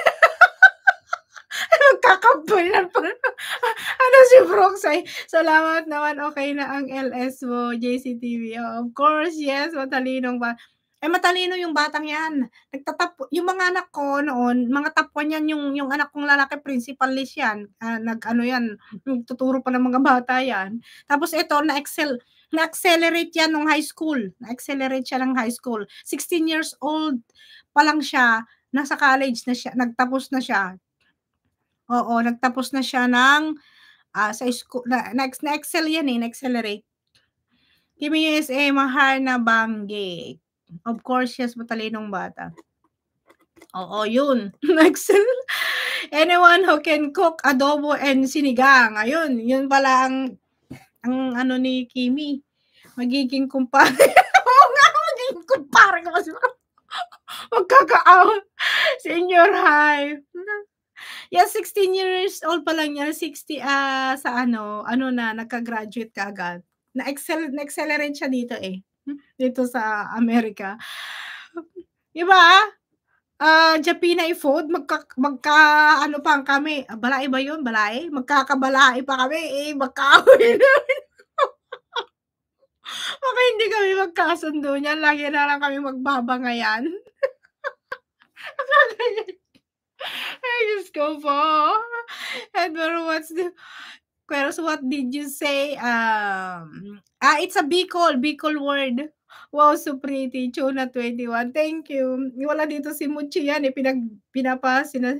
nagkakampay na pa. ano si Broxay? Salamat naman, okay na ang LS mo, JCTV. Oh, of course, yes, matalinong ba. Eh, matalino yung batang yan. Nagtatap, yung mga anak ko noon, mga tapuan yan, yung, yung anak kong lalaki, principal list yan. Uh, ah, nag, ano yan, tuturo pa ng mga bata yan. Tapos ito, na-excel, na-accelerate yan nung high school. Na-accelerate siya ng high school. 16 years old pa lang siya, nasa college na siya, nagtapos na siya. Oo, nagtapos na siya ng uh, sa school, na, na, na excel yan eh, accelerate. Kim USA, mahal na banggig. Of course, yes, matalinong bata. Oo, yun. Excel. Anyone who can cook adobo and sinigang. Ayun, yun pala ang ang ano ni Kimi. Magiging kumpare. Oo nga, magiging kumpare ko kasi magkakaaw. Senior high yeah, 16 years old pa lang yan, 60 uh, ah, sa ano, ano na, nagka-graduate ka agad. Na-excel, na-accelerate siya dito eh. Hmm? Dito sa Amerika. Diba? Uh, Japina Food, magka, magka, ano pa ang kami, ah, balae ba yun? Balae? Magkakabalae pa kami, eh, magkaawin namin. Baka hindi kami magkasundo niyan. Lagi na lang kami magbabangayan. Akala I just go for and don't what's the... Queros, what did you say? Um, ah, it's a Bicol, Bicol word. Wow, so pretty. Chuna 21. Thank you. Wala dito si Muchi yan. Eh. Pinag, pinapa, sina,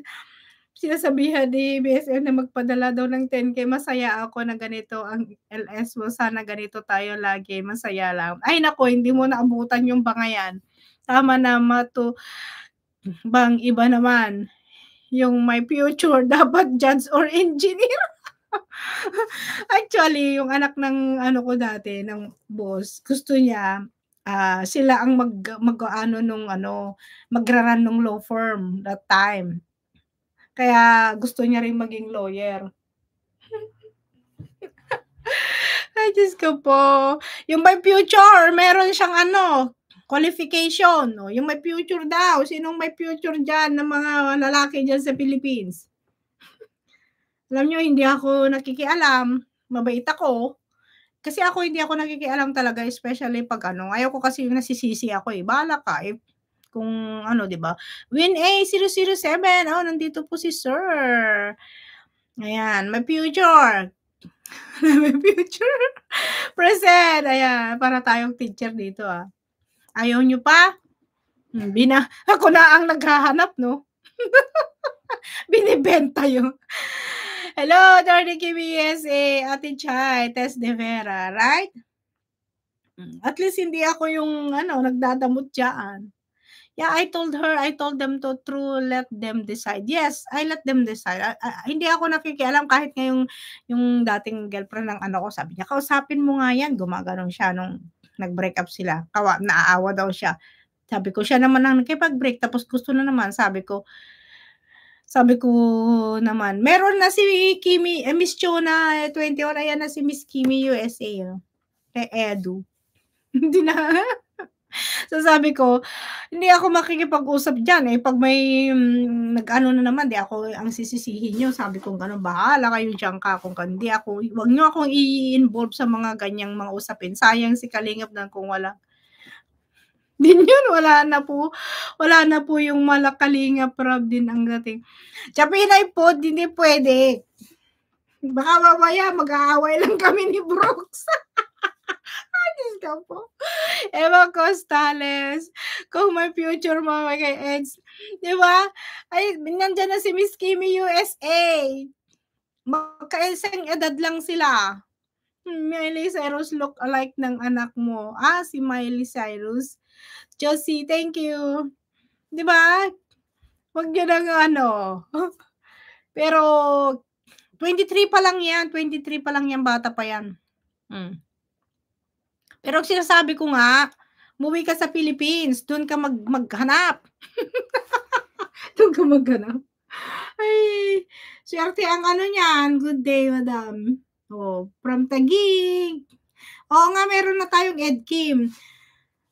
sinasabihan ni BSM na magpadala daw ng 10K. Masaya ako na ganito ang LS mo. Sana ganito tayo lagi. Masaya lang. Ay nako, hindi mo naabutan yung bangayan. Tama na mato bang iba naman yung my future dapat judge or engineer. Actually, yung anak ng ano ko dati, ng boss, gusto niya uh, sila ang mag mag-ano nung ano, magraran ng law firm that time. Kaya gusto niya rin maging lawyer. Ay, Diyos ko po. Yung my future, meron siyang ano, qualification, no? yung may future daw. Sinong may future dyan ng mga lalaki dyan sa Philippines? Alam nyo, hindi ako nakikialam. Mabait ako. Kasi ako hindi ako nakikialam talaga, especially pag ano, ayoko kasi yung nasisisi ako eh. bala ka eh. Kung ano, di ba? Win A007. Oh, nandito po si Sir. Ayan, may future. may future. Present. Ayan, para tayong teacher dito ah. Ayaw nyo pa? Bina, ako na ang naghahanap, no? Binibenta yung... Hello, Darny KBSA, e Ate Chay, Tess De Vera, right? Hmm, at least hindi ako yung ano, nagdadamot dyan. Yeah, I told her, I told them to true, let them decide. Yes, I let them decide. Uh, uh, hindi ako nakikialam kahit ngayong yung dating girlfriend ng ano ko, sabi niya, kausapin mo nga yan, gumaganon siya nung nag-break up sila. Kawa, naaawa daw siya. Sabi ko, siya naman ang nakipag-break. Tapos gusto na naman. Sabi ko, sabi ko naman, meron na si Kimi, eh, Miss Chona, 21, eh, ayan na si Miss Kimi USA. Eh, oh. Edu. Hindi na so sabi ko, hindi ako makikipag-usap diyan eh. Pag may mm, nag-ano na naman, di ako eh, ang sisisihin niyo. Sabi ko, ganun, bahala kayo diyan ka. Kung hindi ako, wag niyo akong i-involve sa mga ganyang mga usapin. Sayang si Kalingap na kung wala. Din yun, wala na po. Wala na po yung malakalingap rab din ang dating. Chapinay eh, po, hindi pwede. Baka mamaya mag-aaway lang kami ni Brooks. Agis ka po. Eva Costales, kung may future mo kay Eds. Di ba? Ay, nandyan na si Miss Kimi USA. Magkaisang edad lang sila. Hmm, Miley Cyrus look alike ng anak mo. Ah, si Miley Cyrus. Josie, thank you. Di ba? Huwag nyo ng ano. Pero, 23 pa lang yan. 23 pa lang yan. Bata pa yan. Mm. Pero sinasabi ko nga, muwi ka sa Philippines, doon ka mag maghanap. doon ka maghanap. Ay, swerte ang ano niyan. Good day, madam. Oh, from Taguig. Oo nga, meron na tayong Ed Kim.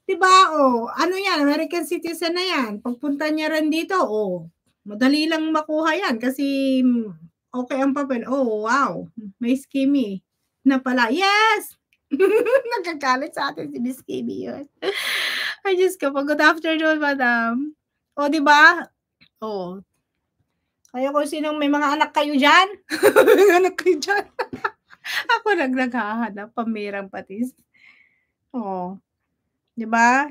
Diba, oh, ano yan, American citizen na yan. Pagpunta niya rin dito, oh, madali lang makuha yan kasi okay ang papel. Oh, wow, may skimmy na pala. Yes! Nagkakalit sa atin si Miss Kimi yun. Ay, Diyos ko. Pag good afternoon, madam. O, di ba? Oo. Kaya kung sinong may mga anak kayo dyan. anak kayo dyan. Ako nag naghahanap pamirang patis. Oo. Di ba?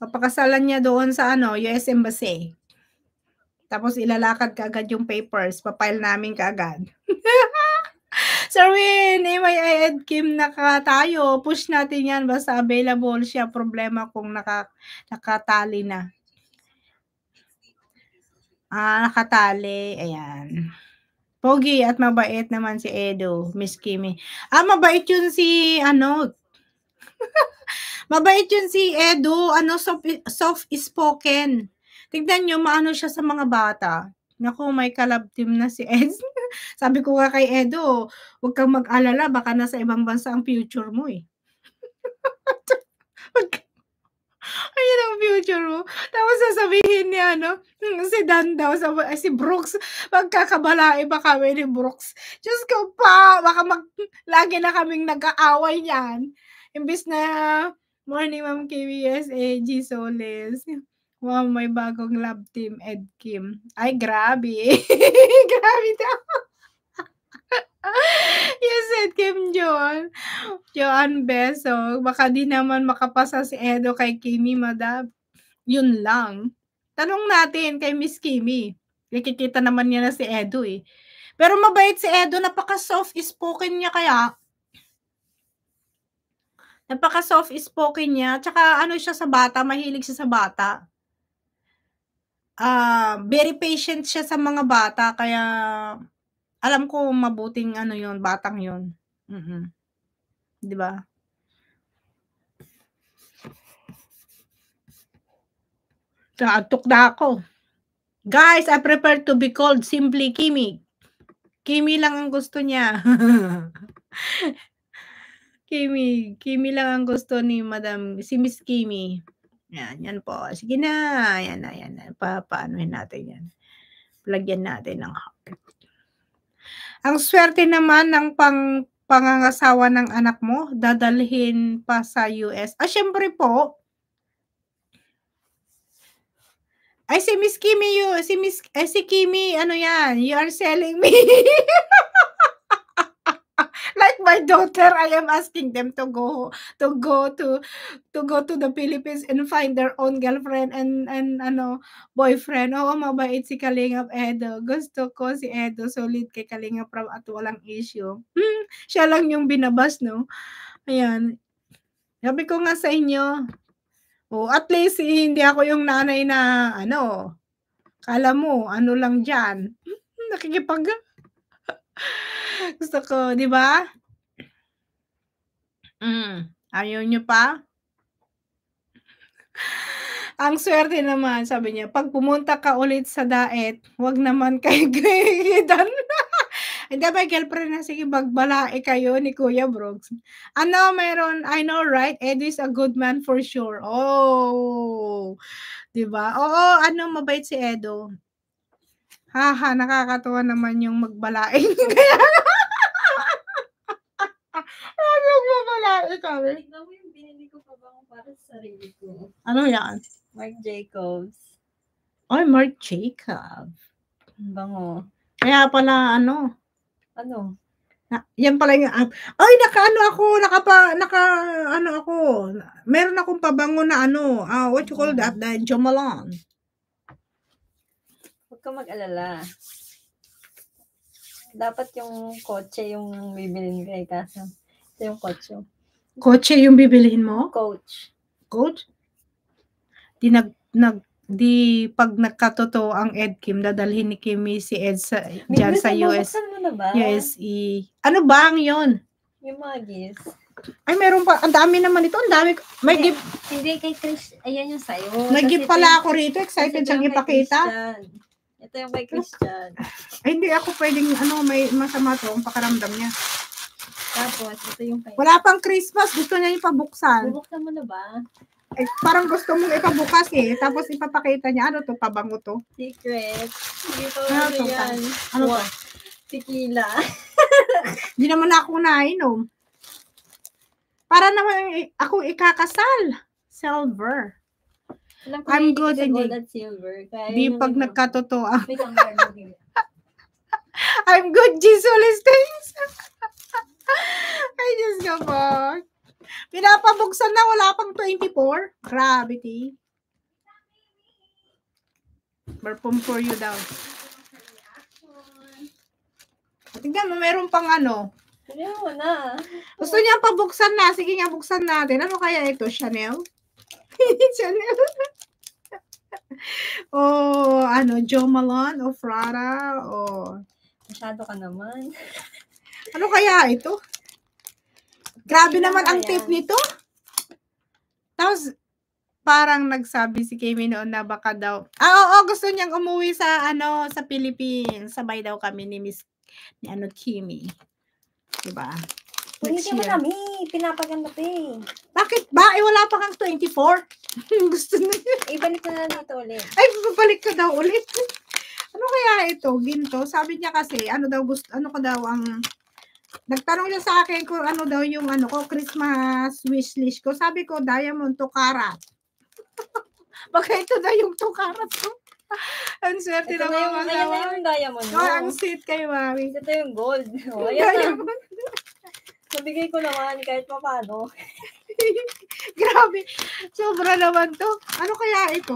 Papakasalan niya doon sa ano, US Embassy. Tapos ilalakad ka agad yung papers. Papile namin ka agad. Sir Win, MIA Ed Kim, naka tayo. Push natin yan. Basta available siya. Problema kung naka, nakatali na. Ah, nakatali. Ayan. Pogi at mabait naman si Edo, Miss Kimmy. Ah, mabait yun si, ano, mabait yun si Edo, ano, soft, soft spoken. Tignan nyo, maano siya sa mga bata. Nako, may kalab team na si Ed. Sabi ko nga kay Edo, oh, huwag kang mag-alala, baka nasa ibang bansa ang future mo eh. Ayun ang future mo. Tapos sasabihin niya, ano, hmm, si Dan daw, si Brooks, magkakabalae ba kami ni Brooks? Diyos ko pa, baka mag, lagi na kaming nag-aaway niyan. Imbis na, morning ma'am KBS, eh, G. Solis. Wow, may bagong love team, Ed Kim. Ay, grabe. grabe daw. yes, Ed Kim John. John Beso. Baka di naman makapasa si Edo kay Kimi, madab. Yun lang. Tanong natin kay Miss Kimi. Nakikita naman niya na si Edo eh. Pero mabait si Edo. Napaka-soft-spoken niya kaya. Napaka soft spoken niya. Tsaka ano siya sa bata, mahilig siya sa bata ah, very patient siya sa mga bata kaya alam ko mabuting ano yon batang yon Mm. Mm-hmm. 'Di ba? Naantok na ako. Guys, I prefer to be called simply Kimi. Kimi lang ang gusto niya. Kimi, Kimi lang ang gusto ni Madam, si Miss Kimi. Yan, yan po. Sige na. Yan na, yan na. Pa, paanohin natin yan. Lagyan natin ng heart. Ang swerte naman ng pang pangangasawa ng anak mo, dadalhin pa sa US. Ah, syempre po. Ay, si Miss Kimi, you, si Miss, eh, si Kimi, ano yan, you are selling me. like my daughter, I am asking them to go to go to to go to the Philippines and find their own girlfriend and and ano boyfriend. Oo, oh, mabait si Kalingap Edo. Gusto ko si Edo, solid kay Kalingap Rob at walang issue. Hmm, siya lang yung binabas, no? Ayan. Sabi ko nga sa inyo, oh, at least eh, hindi ako yung nanay na ano, kala mo, ano lang dyan. Hmm, nakikipag gusto ko, di ba? Mm, ayaw niyo pa? Ang swerte naman, sabi niya, pag pumunta ka ulit sa daet, wag naman kay Gidan. Hindi ba, girlfriend na, sige, magbalae kayo ni Kuya Brooks. Ano, meron, I know, right? Eddie is a good man for sure. Oh, di ba? Oo, ano, mabait si Edo. Haha, nakakatuwa naman yung Kaya, nagmamala ikaw eh. Tignan yung binili ko pa bang para sa sarili ko. Ano yan? Marc Jacobs. Ay, Marc Jacob. Ang Bango. Kaya pala ano, Ano? na, yan pala yung app. Ay, nakaano ako, nakapa, naka, ano ako. Meron akong pabango na ano, ah, what you call that, the Jomalon. Huwag ka mag-alala. Dapat yung kotse yung bibilin kay kaso. Yung kotse. Kotse yung bibilihin mo? Coach. Coach? Di nag, nag, di pag nagkatotoo ang Ed Kim, dadalhin ni Kimmy si Ed sa, May dyan sa US. ba? USE. Ano ba ang yun? Yung mga gifts. Ay, meron pa. Ang dami naman ito. Ang dami. May hindi, gift. Hindi kay Chris. Ayan yung sayo. May gift pala ako rito. Excited siyang ipakita. Ito yung kay Christian. Ay, hindi ako pwedeng, ano, may masama to ang pakaramdam niya. Tapos, ito yung kayo. Wala pang Christmas. Gusto niya ipabuksan. Bubuksan mo na ba? Eh, parang gusto mong ipabukas eh. Tapos ipapakita niya. Ano to? Pabango to? Secret. Hindi ko ano, ano yan. Ano to? Tequila. Hindi naman ako nainom. Para naman eh, ako ikakasal. Silver. I'm good and gold di pag nagkatotoo. I'm good, Jesus, all things. Ay, Diyos ko po. Pinapabuksan na, wala pang 24. Grabe, Gravity. Perform for you daw. Tingnan mo, meron pang ano. Ayaw mo na. Gusto niya pabuksan na. Sige nga, buksan natin. Ano kaya ito? Chanel? Chanel? o oh, ano, Jo Malone o Frara o... Oh. Masyado ka naman. Ano kaya ito? Grabe ano naman ang tip nito. Tapos, parang nagsabi si Kimi noon na baka daw, ah, oo, oh, gusto niyang umuwi sa, ano, sa Philippines. Sabay daw kami ni Miss, ni ano, Kimi. Diba? Next hindi mo nami, pinapaganda pa eh. Bakit ba? Eh, wala pa kang 24. gusto na Ibalik eh, ko na lang dito ulit. Ay, babalik ka daw ulit. ano kaya ito, ginto? Sabi niya kasi, ano daw gusto, ano ka daw ang Nagtanong siya sa akin kung ano daw yung ano ko, Christmas wish list ko. Sabi ko, diamond to karat. Baka ito na yung to karat ko. ang swerte ito na mga mga. Ayan yung diamond. Oh, ang sweet kay mami. Ito yung gold. Oh, ayan diamond. Na. ko naman kahit pa paano. Grabe. Sobra naman to. Ano kaya ito?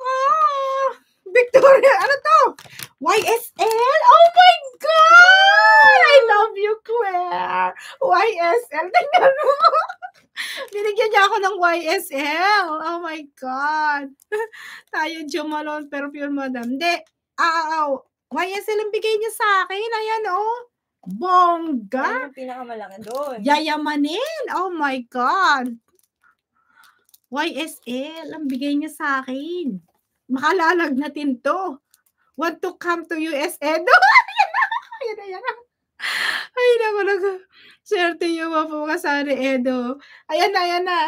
Oh! Victoria, ano to? YSL? Oh my God! I love you, Claire! YSL. Tingnan mo. Binigyan niya ako ng YSL. Oh my God. Tayo, Jo Malone, Perfume Madam. Hindi. Aaw. Ah, ah, ah, oh. YSL ang bigay niya sa akin. Ayan, oh. Bongga. Ano yung pinakamalaki doon? Yayamanin. Oh my God. YSL. Ang bigay niya sa akin. Makalalag natin to. Want to come to US, Edo? Ayan na, ayan na. Ay, naku, naku. Swerte nyo mga po kasari, Edo. Ayan na, ayan na.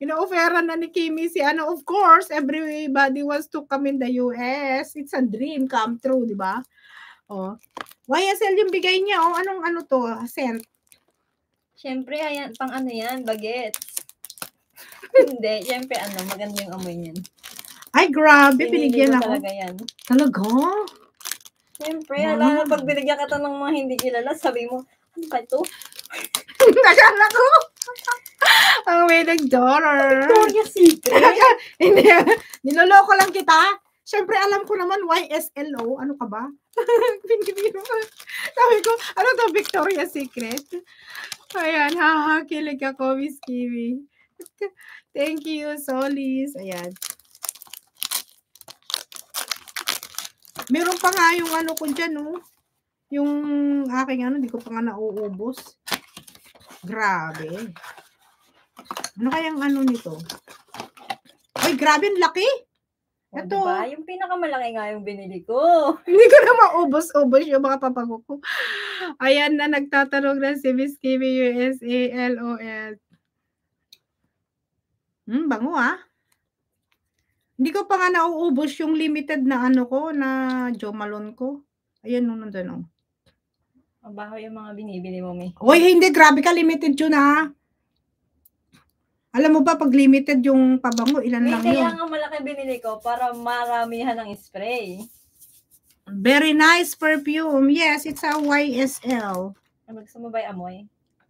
Inoofera na ni Kimi si ano, of course, everybody wants to come in the US. It's a dream come true, di ba? Oh. YSL yung bigay niya, oh, anong ano to, sent? Siyempre, ayan, pang ano yan, bagets. Hindi, siyempre, ano, maganda yung amoy niyan. Ay, grabe, binigyan ako. Talaga yan. Talaga? Siyempre, wow. alam mo, pag binigyan ka ng mga hindi kilala, sabi mo, ano ba ito? Nakala ko. Ang may nag-dollar. Victoria's Secret. Ah, hindi. Niloloko lang kita. Siyempre, alam ko naman, YSLO. Ano ka ba? Pinibiro ka. Sabi ko, ano to, Victoria's Secret? Ayan, haha, kilig ako, Miss Kiwi. Thank you, Solis. Ayan. Meron pa nga yung ano ko dyan, no? Oh. Yung aking ano, di ko pa nga nauubos. Grabe. Ano kayang ano nito? Ay, grabe, ang laki. Ito. Diba? Yung pinakamalaki nga yung binili ko. Hindi ko na maubos-ubos yung mga papago ko. Ayan na, nagtatanong na si Miss Kimi USA LOL. Hmm, bango ah. Hindi ko pa nga nauubos yung limited na ano ko, na Jomalon ko. Ayan, nung nandun, oh. Mabaho yung mga binibili mo, May. Uy, hindi. Grabe ka. Limited yun, ha? Alam mo ba, pag limited yung pabango, ilan May lang kaya yun? Kaya nga malaki binili ko para maramihan ng spray. Very nice perfume. Yes, it's a YSL. Gusto mo ba yung amoy?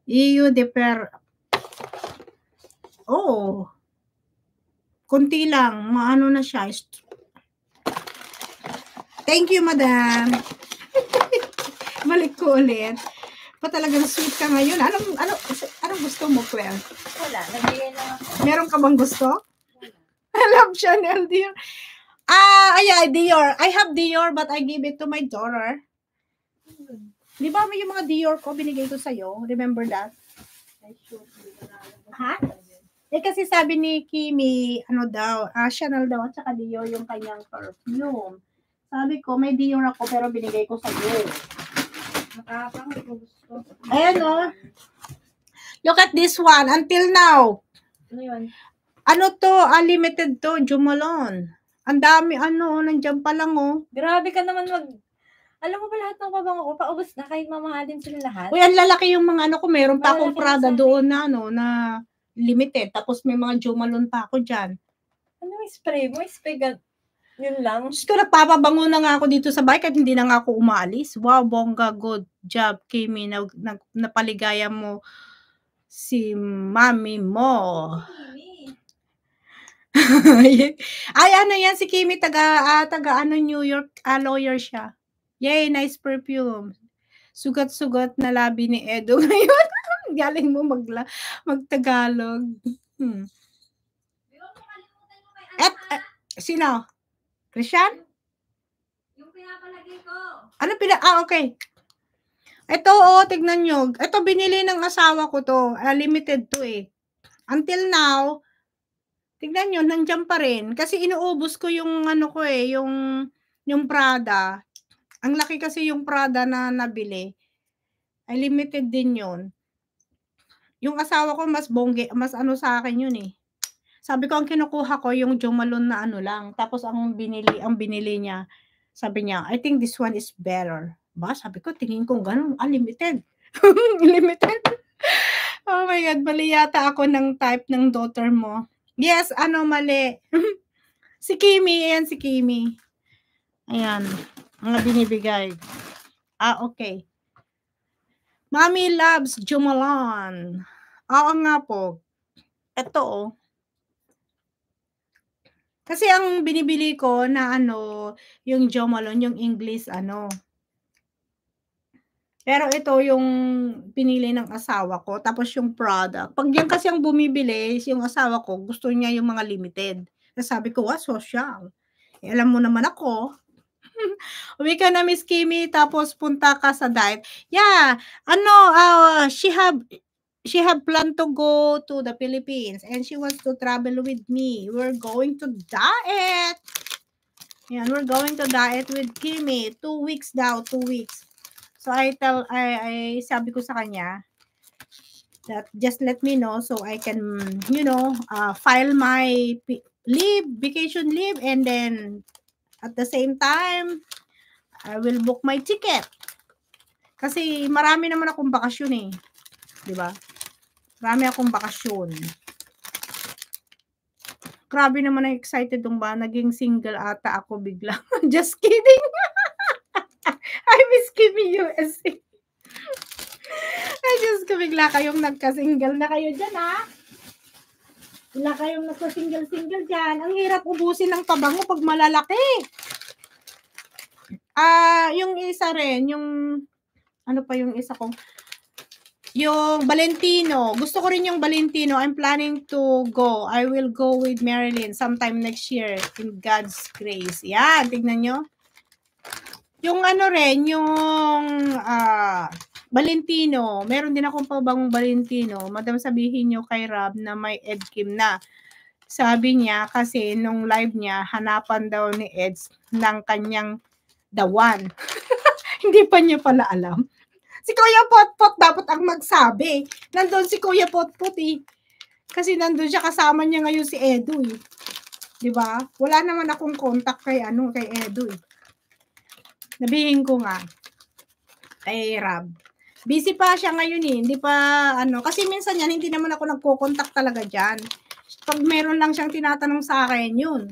Iyo e de per... Oh. Kunti lang, maano na siya. Thank you, madam. Balik ko ulit. Pa talagang sweet ka ngayon. Anong, ano, anong gusto mo, Claire? Wala, nagbigay lang Meron ka bang gusto? I love Chanel, Dior. Ah, yeah, Dior. I have Dior, but I give it to my daughter. Hmm. Di ba may yung mga Dior ko binigay ko sa'yo? Remember that? Ha? Huh? Eh kasi sabi ni Kimi, ano daw, ah, Chanel daw at saka Dio yung kanyang perfume. Sabi ko, may Dior ako pero binigay ko sa Dior. Nakakapang gusto. Ayan o. Oh. Look at this one. Until now. Ano yun? Ano to? Unlimited ah, to. Jumalon. Ang dami ano. Oh, nandiyan pa lang oh. Grabe ka naman mag alam mo ba lahat ng pabango ko, paubos na kahit mamahalin sila lahat. Uy, ang lalaki yung mga ano ko, meron pa akong Prada doon na ano, na limited. Tapos may mga Jomalon pa ako dyan. Ano may spray? May spray gan- yun lang. Gusto na papabango na nga ako dito sa bike at hindi na nga ako umaalis. Wow, bongga, good job, Kimi. Na, na, napaligaya mo si mami mo. Ay, ano yan, si Kimi, taga, uh, taga ano, New York, uh, lawyer siya. Yay, nice perfume. Sugat-sugat na labi ni Edo ngayon. Galing mo magla, magtagalog. Hmm. At, uh, eh, sino? Christian? Yung pinapalagay ko. Ano pina... Ah, okay. Ito, oh, tignan nyo. Ito, binili ng asawa ko to. Uh, limited to eh. Until now, tignan nyo, nandiyan pa rin. Kasi inuubos ko yung ano ko eh, yung, yung Prada. Ang laki kasi yung Prada na nabili. Ay, limited din yon yung asawa ko mas bongge, mas ano sa akin yun eh. Sabi ko ang kinukuha ko yung Jomalon na ano lang. Tapos ang binili, ang binili niya, sabi niya, I think this one is better. Ba, sabi ko tingin ko ganun, unlimited. unlimited. oh my god, mali yata ako ng type ng daughter mo. Yes, ano mali. si Kimi, ayan si Kimi. Ayan, mga binibigay. Ah, okay. Mommy loves Jumalan. Oo nga po. Ito oh. Kasi ang binibili ko na ano, yung Jomalon, yung English ano. Pero ito yung pinili ng asawa ko, tapos yung product. Pag yan kasi ang bumibili, yung asawa ko, gusto niya yung mga limited. Sabi ko, ah, social. Eh, alam mo naman ako, Uwi ka na, Miss Kimi, tapos punta ka sa diet. Yeah, ano, uh, she have she have plan to go to the Philippines and she wants to travel with me. We're going to diet. Yeah, we're going to diet with Kimi. Two weeks daw, two weeks. So I tell, I, I sabi ko sa kanya, that just let me know so I can, you know, uh, file my leave, vacation leave, and then at the same time, I will book my ticket. Kasi marami naman akong bakasyon eh. 'Di ba? Marami akong bakasyon. Grabe naman ang excited dong ba? Naging single ata ako bigla. Just kidding. I miss Kimi USA. I just kabigla kayong nagka-single na kayo dyan ha. Wala kayong nagpa-single-single dyan. Ang hirap ubusin ng tabang mo pag malalaki. Ah, uh, yung isa rin, yung, ano pa yung isa kong, yung Valentino. Gusto ko rin yung Valentino. I'm planning to go. I will go with Marilyn sometime next year in God's grace. Yan, tignan nyo. Yung ano rin, yung, ah, uh, Valentino, meron din akong pabangong Valentino. Madam, sabihin nyo kay Rob na may Ed Kim na. Sabi niya kasi nung live niya, hanapan daw ni Eds ng kanyang one. Hindi pa niya pala alam. Si Kuya Potpot dapat ang magsabi. Nandun si Kuya Potpot eh. Kasi nandun siya kasama niya ngayon si Edu eh. 'Di ba? Wala naman akong contact kay ano kay Edu eh. Nabihin ko nga kay Rab. Busy pa siya ngayon eh. Hindi pa ano. Kasi minsan yan, hindi naman ako nagko-contact talaga dyan. Pag meron lang siyang tinatanong sa akin, yun.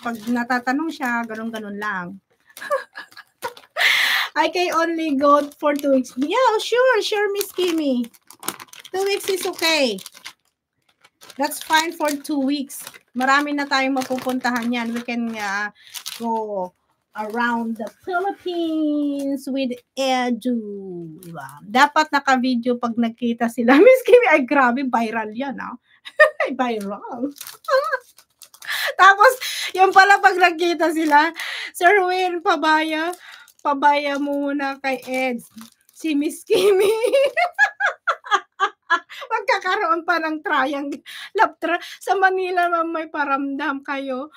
Pag natatanong siya, ganun-ganun lang. I can only go for two weeks. Yeah, sure, sure, Miss Kimmy. Two weeks is okay. That's fine for two weeks. Marami na tayong mapupuntahan yan. We can uh, go around the Philippines with Edu. Dapat naka-video pag nagkita sila. Miss Kimi, ay grabe, viral yan ah. viral. Tapos, yung pala pag nagkita sila, Sir Win, pabaya, pabaya muna kay Ed. Si Miss Kimi. Magkakaroon pa ng triangle. Love tra- Sa Manila, may paramdam kayo.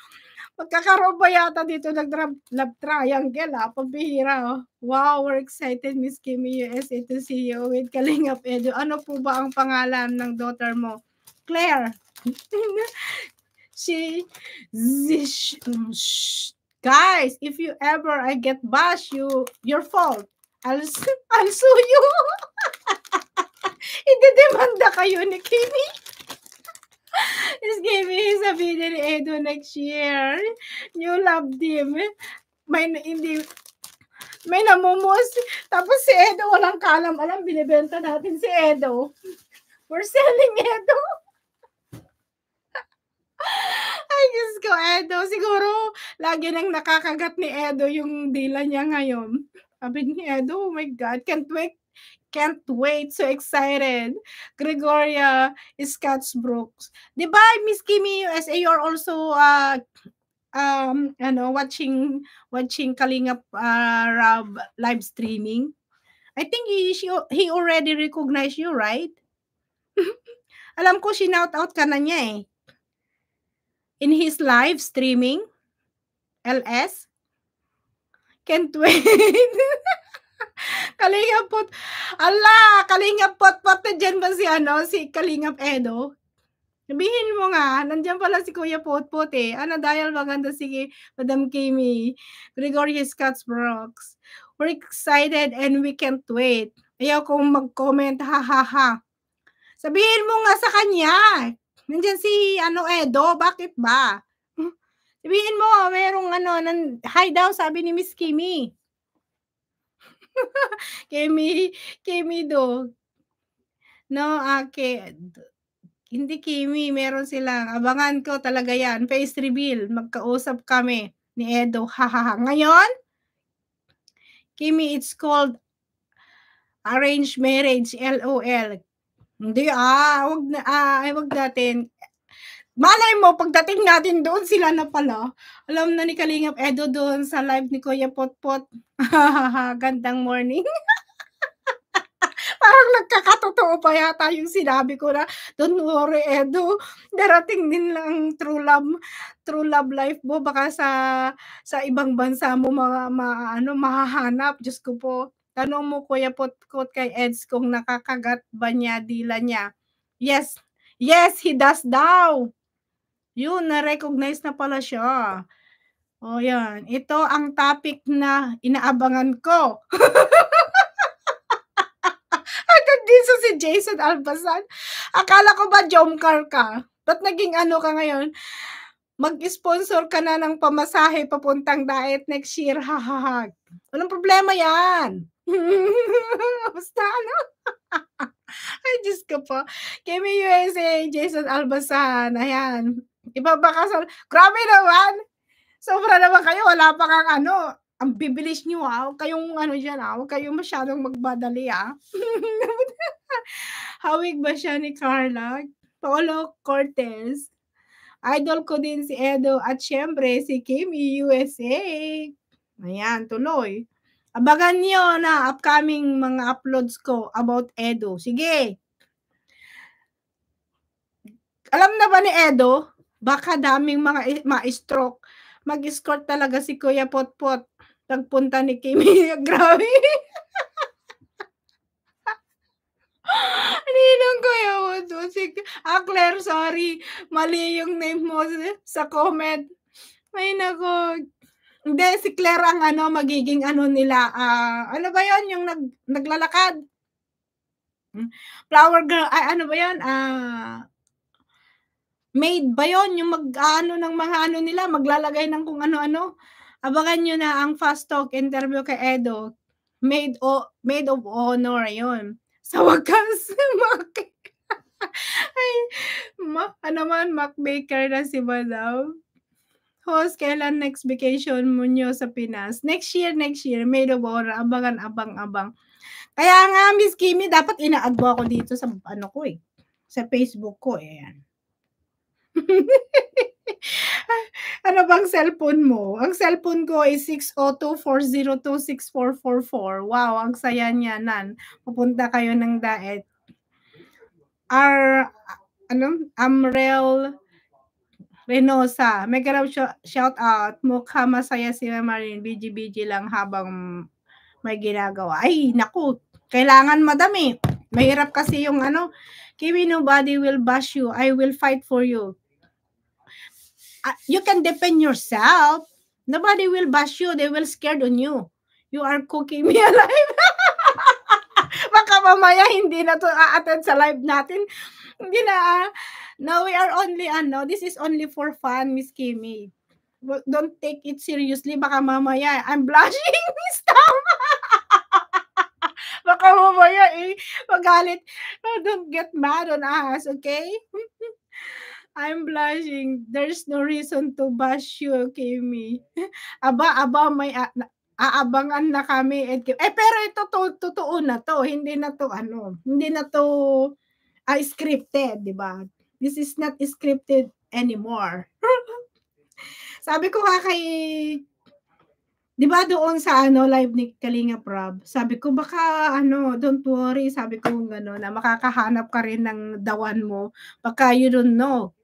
Magkakaroon ba yata dito ng love triangle ha? Ah? Pambihira oh. Wow, we're excited Miss Kimmy USA to see you with Kalingap Edu. Ano po ba ang pangalan ng daughter mo? Claire. she, zish, guys, if you ever I get bash you, your fault. I'll, I'll sue you. Ididemanda kayo ni Kimmy is gave me his ni Edo next year. You love him. May, hindi, may namumos. Tapos si Edo, walang kalam. Alam, binibenta natin si Edo. We're selling Edo. Ay, Diyos ko, Edo. Siguro, lagi nang nakakagat ni Edo yung dila niya ngayon. Sabi ni Edo, oh my God, can't wait Can't wait. So excited. Gregoria Scottsbrooks. Di ba, Miss Kimi, USA. you're also uh, um ano watching watching kalinga uh, Rob live streaming I think he she, he already recognized you right alam ko shinout out ka na niya eh in his live streaming LS can't wait Kalingapot. pot. Ala, Kalingap pot pot dyan ba si ano, si Kalingap Edo? Sabihin mo nga, nandiyan pala si Kuya Potpot eh. Ano, dahil maganda si Madam Kimi. Gregory Scotts Brooks. We're excited and we can't wait. Ayaw kong mag-comment, ha ha ha. Sabihin mo nga sa kanya. Nandiyan si ano Edo, bakit ba? Sabihin mo, merong ano, nan, hi daw, sabi ni Miss Kimi. Kimi, Kimi dog. No, okay. Ah, hindi Kimi, meron sila. Abangan ko talaga yan. Face reveal. Magkausap kami ni Edo. Hahaha. Ngayon, Kimi, it's called arranged marriage. LOL. Hindi, ah, wag na, ah, wag natin. Malay mo, pagdating natin doon, sila na pala. Alam na ni Kalingap Edo doon sa live ni Kuya Potpot. Gandang morning. Parang nagkakatotoo pa yata yung sinabi ko na, don't worry Edo, darating din lang true love, true love life mo. Baka sa, sa ibang bansa mo ma, ma, ano, mahahanap. Diyos ko po, tanong mo Kuya Potpot kay Eds kung nakakagat ba niya dila niya. Yes, yes, he does daw. Yun, na-recognize na pala siya. O yan, ito ang topic na inaabangan ko. Hanggang din sa si Jason Albasan. Akala ko ba jomcar ka? Ba't naging ano ka ngayon? mag-sponsor ka na ng pamasahe papuntang diet next year, hahahag. Walang problema yan. Basta ano? Ay, Diyos ko po. Kimi USA, Jason Albasan. Ayan. Ibabakasal. Grabe naman! Sobra naman kayo. Wala pa kang ano. Ang bibilis niyo ha. Ah. Huwag kayong ano dyan ha. Ah. Huwag kayong masyadong magbadali ha. Ah. Hawig ba siya ni Carla? Paolo Cortez. Idol ko din si Edo at syempre si Kimi USA. Ayan, tuloy. Abagan niyo na upcoming mga uploads ko about Edo. Sige. Alam na ba ni Edo Baka daming mga ma-stroke. Mag-escort talaga si Kuya Potpot. Nagpunta ni Kimi. Grabe. Ninong Kuya Potpot. Si... Ah, Claire, sorry. Mali yung name mo sa comment. May nako. Hindi, si Claire ang ano, magiging ano nila. Uh, ano ba yon yung nag, naglalakad? Hmm? Flower girl, ay, ano ba yan? Ah, uh, Made ba yon Yung mag-ano ng mga ano nila, maglalagay ng kung ano-ano. Abangan nyo na ang Fast Talk interview kay Edo. Made, o, made of honor, yon Sa wakas, Mac. Ay, ma, ano man, Mac Baker na si Madam. Host, kailan next vacation mo nyo sa Pinas? Next year, next year. Made of honor. Abangan, abang, abang. Kaya nga, Miss Kimmy, dapat inaad mo ako dito sa ano ko eh. Sa Facebook ko eh. Ayan. ano bang cellphone mo? Ang cellphone ko ay 6024026444. Wow, ang saya niya, Nan. Pupunta kayo ng Daet. Ar, ano, Amrel Renosa. May karap shout out. Mukha masaya si Marin. BG-BG lang habang may ginagawa. Ay, naku. Kailangan madami. Eh Mahirap kasi yung ano, Kimi, nobody will bash you. I will fight for you. Uh, you can defend yourself. Nobody will bash you. They will scared on you. You are cooking me alive. Baka mamaya hindi na to a-attend sa live natin. Hindi na. Uh, no, we are only, ano, this is only for fun, Miss Kimi. Don't take it seriously. Baka mamaya, I'm blushing. Stop. Baka mamaya eh, magalit. Oh, don't get mad on us, okay? I'm blushing. There's no reason to bash you, Kimi. aba, aba, may aabangan na kami. At, eh, pero ito to, totoo na to. Hindi na to, ano, hindi na to uh, scripted, di ba? This is not scripted anymore. Sabi ko nga kay 'di ba doon sa ano live ni Kalinga Prab, sabi ko baka ano, don't worry, sabi ko gano'n na makakahanap ka rin ng dawan mo. Baka you don't know.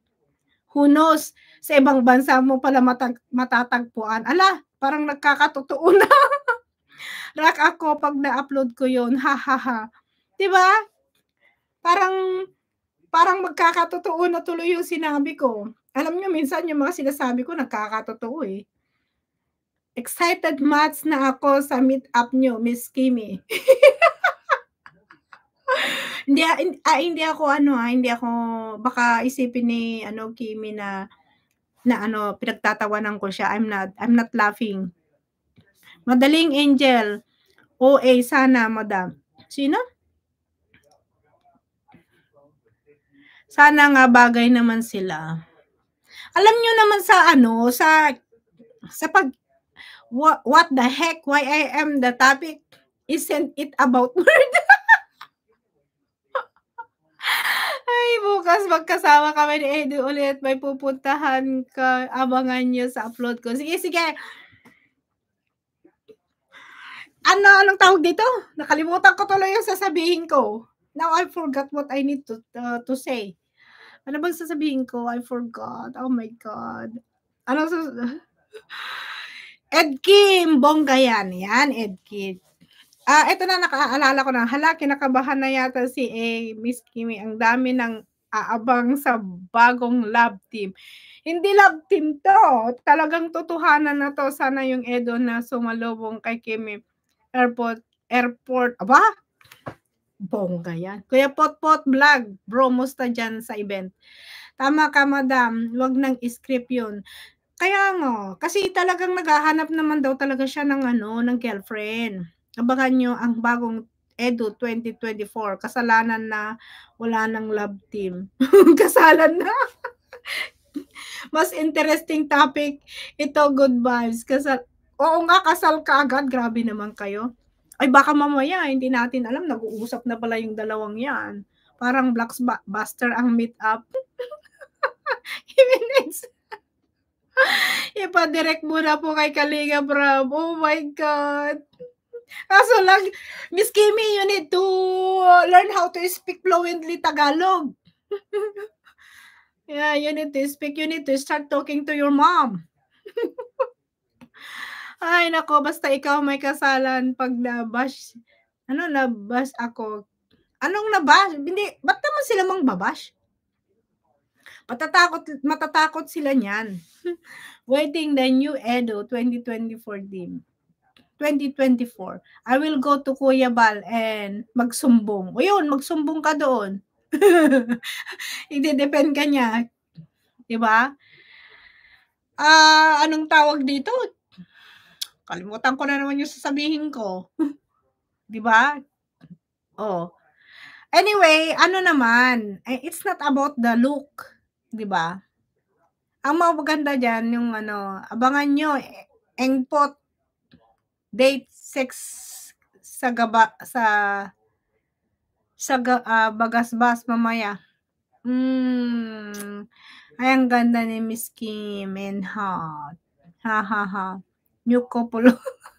Who knows? Sa ibang bansa mo pala matag- matatagpuan. Ala, parang nagkakatotoo na. Rak ako pag na-upload ko 'yon. Ha ha ha. 'Di ba? Parang parang magkakatotoo na tuloy yung sinabi ko. Alam niyo minsan yung mga sinasabi ko nagkakatotoo eh excited match na ako sa meet up nyo, Miss Kimi. Ah, hindi, ah, hindi ako ano, ah, hindi ako baka isipin ni ano Kimi na na ano pinagtatawanan ko siya. I'm not I'm not laughing. Madaling angel. OA sana, madam. Sino? Sana nga bagay naman sila. Alam nyo naman sa ano, sa sa pag what, what the heck, why I am the topic, isn't it about word? Ay, bukas magkasama kami ni Edu ulit. May pupuntahan ka. Abangan nyo sa upload ko. Sige, sige. Ano, anong tawag dito? Nakalimutan ko tuloy yung sasabihin ko. Now I forgot what I need to, uh, to say. Ano bang sasabihin ko? I forgot. Oh my God. Ano sa... Ed Kim, bongga yan. Yan, Ed Kim. Ah, uh, ito na nakaalala ko na. Hala, kinakabahan na yata si A, Miss Kimi. Ang dami ng aabang sa bagong love team. Hindi love team to. Talagang totohanan na to. Sana yung Edo na sumalubong kay Kimi. Airport, airport. Aba, bongga yan. Kuya Potpot Vlog, bro, musta dyan sa event. Tama ka, madam. Huwag nang script yun. Kaya nga, kasi talagang naghahanap naman daw talaga siya ng ano, ng girlfriend. Abangan nyo ang bagong Edo 2024. Kasalanan na wala ng love team. Kasalan na. Mas interesting topic ito, good vibes. Kasal Oo nga, kasal ka agad. Grabe naman kayo. Ay baka mamaya, hindi natin alam, nag-uusap na pala yung dalawang yan. Parang Blackbuster ang meet up. Even it's Ipadirect mo na po kay Kalinga Bram. Oh my God. Kaso lang, Miss Kimi, you need to learn how to speak fluently Tagalog. yeah, you need to speak. You need to start talking to your mom. Ay, nako, basta ikaw may kasalan pag nabash. Ano, nabash ako. Anong nabash? Hindi, ba't naman sila mang babash? Matatakot, matatakot sila niyan. Waiting the new Edo 2024 team. 2024. I will go to Kuya Bal and magsumbong. O yun, magsumbong ka doon. Ide-depend ka niya. Diba? Ah, uh, anong tawag dito? Kalimutan ko na naman yung sasabihin ko. 'Di ba? Oh. Anyway, ano naman, eh, it's not about the look. 'di ba? Ang maganda diyan yung ano, abangan nyo Engpot date 6 sa gaba sa sa uh, Bagasbas mamaya. Mm. Ay, ang ganda ni Miss Kim and hot. Ha, ha, ha. New couple.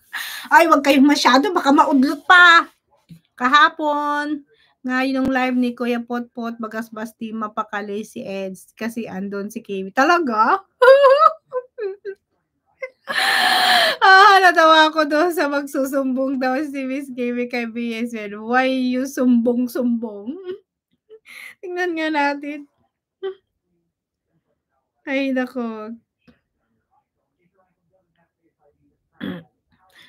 Ay, wag kayong masyado. Baka maudlot pa. Kahapon, nga yung live ni Kuya Potpot, bagas basti mapakali si Eds kasi andon si Kimi. Talaga? ah, natawa ko doon sa magsusumbong daw si Miss Kimi kay BSN. Why you sumbong-sumbong? Tingnan nga natin. Ay, nako.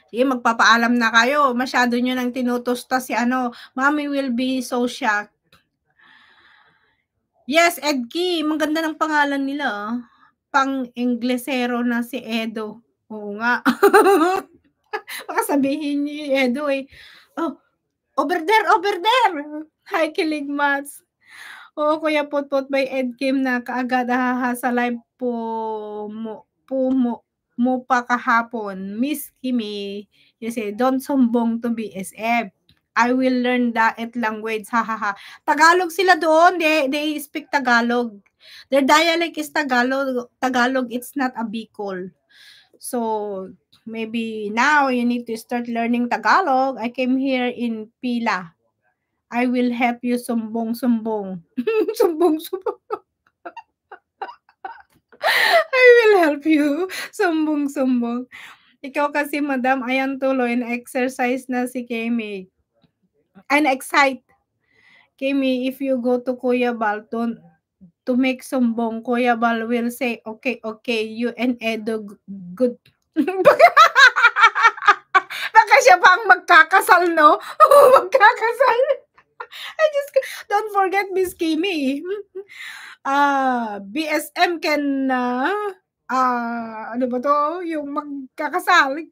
Di magpapaalam na kayo. Masyado nyo nang tinutusta si ano, Mommy will be so shocked. Yes, Edki. Maganda ng pangalan nila. Oh. Pang-Inglesero na si Edo. Oo nga. Baka sabihin ni Edo eh. Oh, over there, over there. Hi, Kilig Mats. Oo, Kuya Potpot by Ed Kim na kaagad ha, ha sa live po mo, po mo, mo pa kahapon, Miss Kimi, you say, don't sumbong to BSF. I will learn Daet language. Ha, ha, ha. Tagalog sila doon. They, they speak Tagalog. Their dialect is Tagalog. Tagalog, it's not a Bicol. So, maybe now you need to start learning Tagalog. I came here in Pila. I will help you sumbong-sumbong. Sumbong-sumbong. I will help you. Sumbong-sumbong. Ikaw kasi, madam, ayan tuloy, na-exercise na si Kemi. And excite. Kemi, if you go to Kuya Bal to, to make sumbong, Kuya Bal will say, okay, okay, you and Edo, good. Baka siya pa ang magkakasal, no? magkakasal. I just don't forget Miss Kimi. Uh, ah, BSM can uh, uh, ano ba to? Yung magkakasal.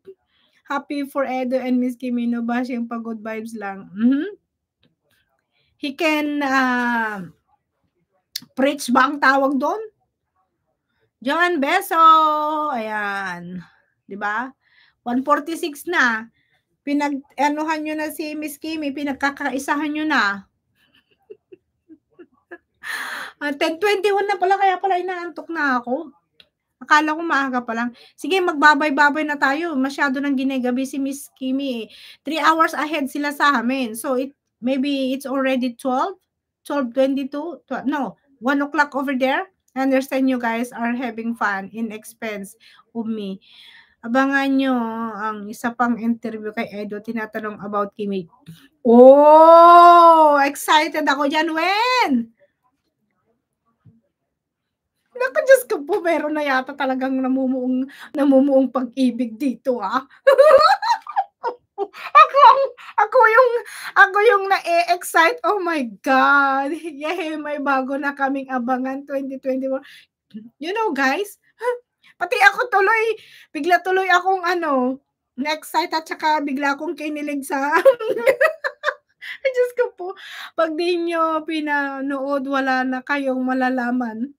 Happy for Edo and Miss Kimi no ba? Siyang pag good vibes lang. Mm-hmm. He can uh, preach ba ang tawag doon? John Beso. Ayan. 'Di ba? 146 na. Pinag, anuhan nyo na si Miss Kimi, pinagkakaisahan nyo na. 10.21 ah, na pala, kaya pala inaantok na ako. Akala ko maaga pa lang. Sige, magbabay-babay na tayo. Masyado nang ginegabi si Miss Kimi. Eh. Three hours ahead sila sa amin. So, it, maybe it's already 12? 12.22? 12, no, 1 o'clock over there. I understand you guys are having fun in expense of me. Abangan nyo ang isa pang interview kay Edo, tinatanong about Kimi. Oh! Excited ako dyan. When? Naku, Diyos ko po, meron na yata talagang namumuong, namumuong pag-ibig dito, ha? Ah. ako ako yung, ako yung na-excite. Oh my God. Yay, may bago na kaming abangan 2021. You know, guys, Pati ako tuloy, bigla tuloy akong ano, na-excite at saka bigla akong kinilig sa... Diyos ko po, pag di nyo pinanood, wala na kayong malalaman.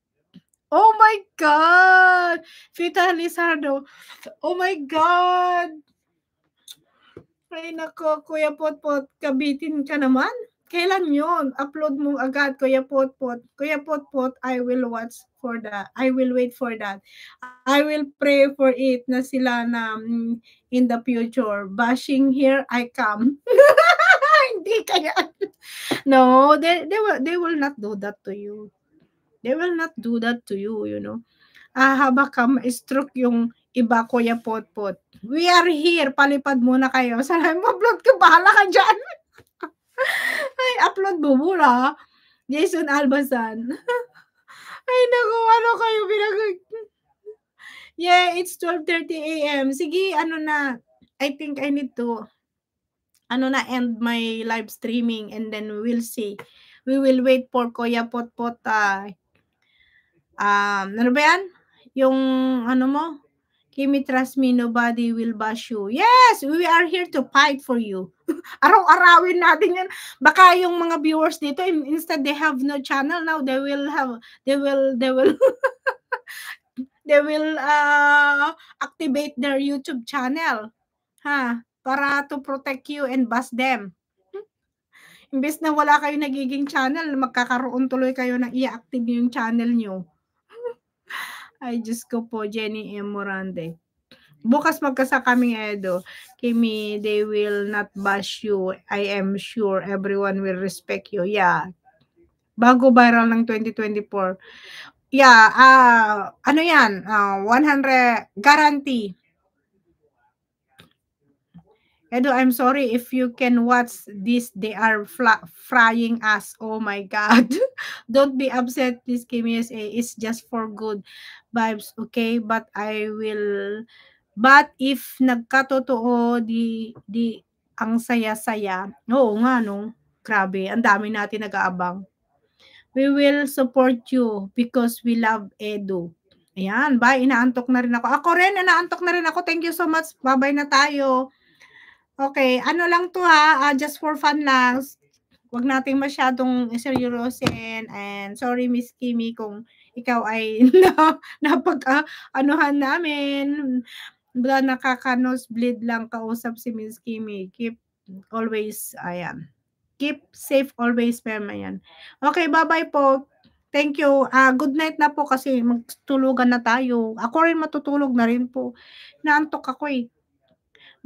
Oh my God! Fita Lizardo, oh my God! Ay nako, Kuya Potpot, kabitin ka naman kailan yon upload mo agad kuya potpot kuya potpot i will watch for that i will wait for that i will pray for it na sila na mm, in the future bashing here i come hindi kaya no they they will they will not do that to you they will not do that to you you know ah haba ka ma-stroke yung iba kuya potpot we are here palipad muna kayo salamat mo vlog ka bahala ka diyan Ay, upload mo mura. Jason Albasan. Ay, naku, ano kayo pinag... Yeah, it's 12.30 a.m. Sige, ano na, I think I need to, ano na, end my live streaming and then we'll see. We will wait for Koya Potpota. Um, ano ba yan? Yung, ano mo? Kimi trust me, nobody will bash you. Yes, we are here to fight for you. Araw-arawin natin yan. Baka yung mga viewers dito, instead they have no channel now, they will have, they will, they will, they will uh, activate their YouTube channel. Ha? Huh? Para to protect you and bust them. Imbes na wala kayo nagiging channel, magkakaroon tuloy kayo ng i-active yung channel nyo. Ay, Diyos ko po, Jenny M. Morande. Bukas magkasa kaming Edo. Kimi, they will not bash you. I am sure everyone will respect you. Yeah. Bago viral ng 2024. Yeah, uh, ano yan? Uh, ah, 100 guarantee Edo, I'm sorry if you can watch this. They are frying us. Oh my God. Don't be upset, please, Kim USA. It's just for good vibes, okay? But I will... But if nagkatotoo, di, di, ang saya-saya. Oo nga, no? Grabe, ang dami natin nag-aabang. We will support you because we love Edo. Ayan, bye. Inaantok na rin ako. Ako rin, inaantok na rin ako. Thank you so much. Bye-bye na tayo. Okay, ano lang to ha, uh, just for fun lang. Huwag nating masyadong eh, seryosin and sorry Miss Kimi kung ikaw ay na, napag uh, anuhan namin. Bla nakaka bleed lang kausap si Miss Kimi. Keep always ayan. Keep safe always ma'am ayan. Okay, bye-bye po. Thank you. Uh, good night na po kasi magtulugan na tayo. Ako rin matutulog na rin po. Naantok ako eh.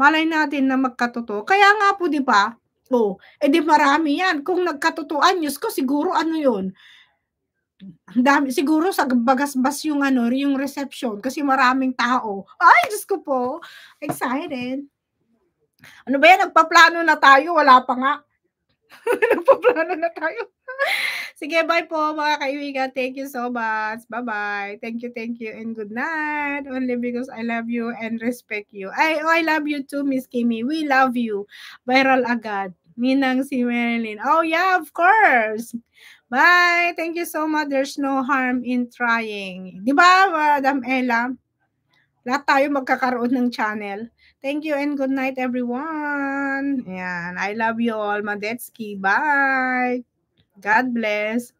Malay natin na magkatotoo. Kaya nga po, di ba? O, oh, edi eh, marami yan. Kung nagkatotoan, yus ko, siguro ano yun? dami, siguro sa bagasbas yung ano, yung reception kasi maraming tao. Ay, Diyos ko po. Excited. Ano ba yan? Nagpaplano na tayo. Wala pa nga. Nagpaplano na tayo. Sige, bye po mga kaibigan. Thank you so much. Bye-bye. Thank you, thank you, and good night. Only because I love you and respect you. I, oh, I love you too, Miss Kimmy. We love you. Viral agad. Ninang si Marilyn. Oh, yeah, of course. Bye. Thank you so much. There's no harm in trying. Di ba, Madam Ella? Lahat tayo magkakaroon ng channel. Thank you and good night, everyone. Ayan. I love you all. Madetsky. Bye. God bless.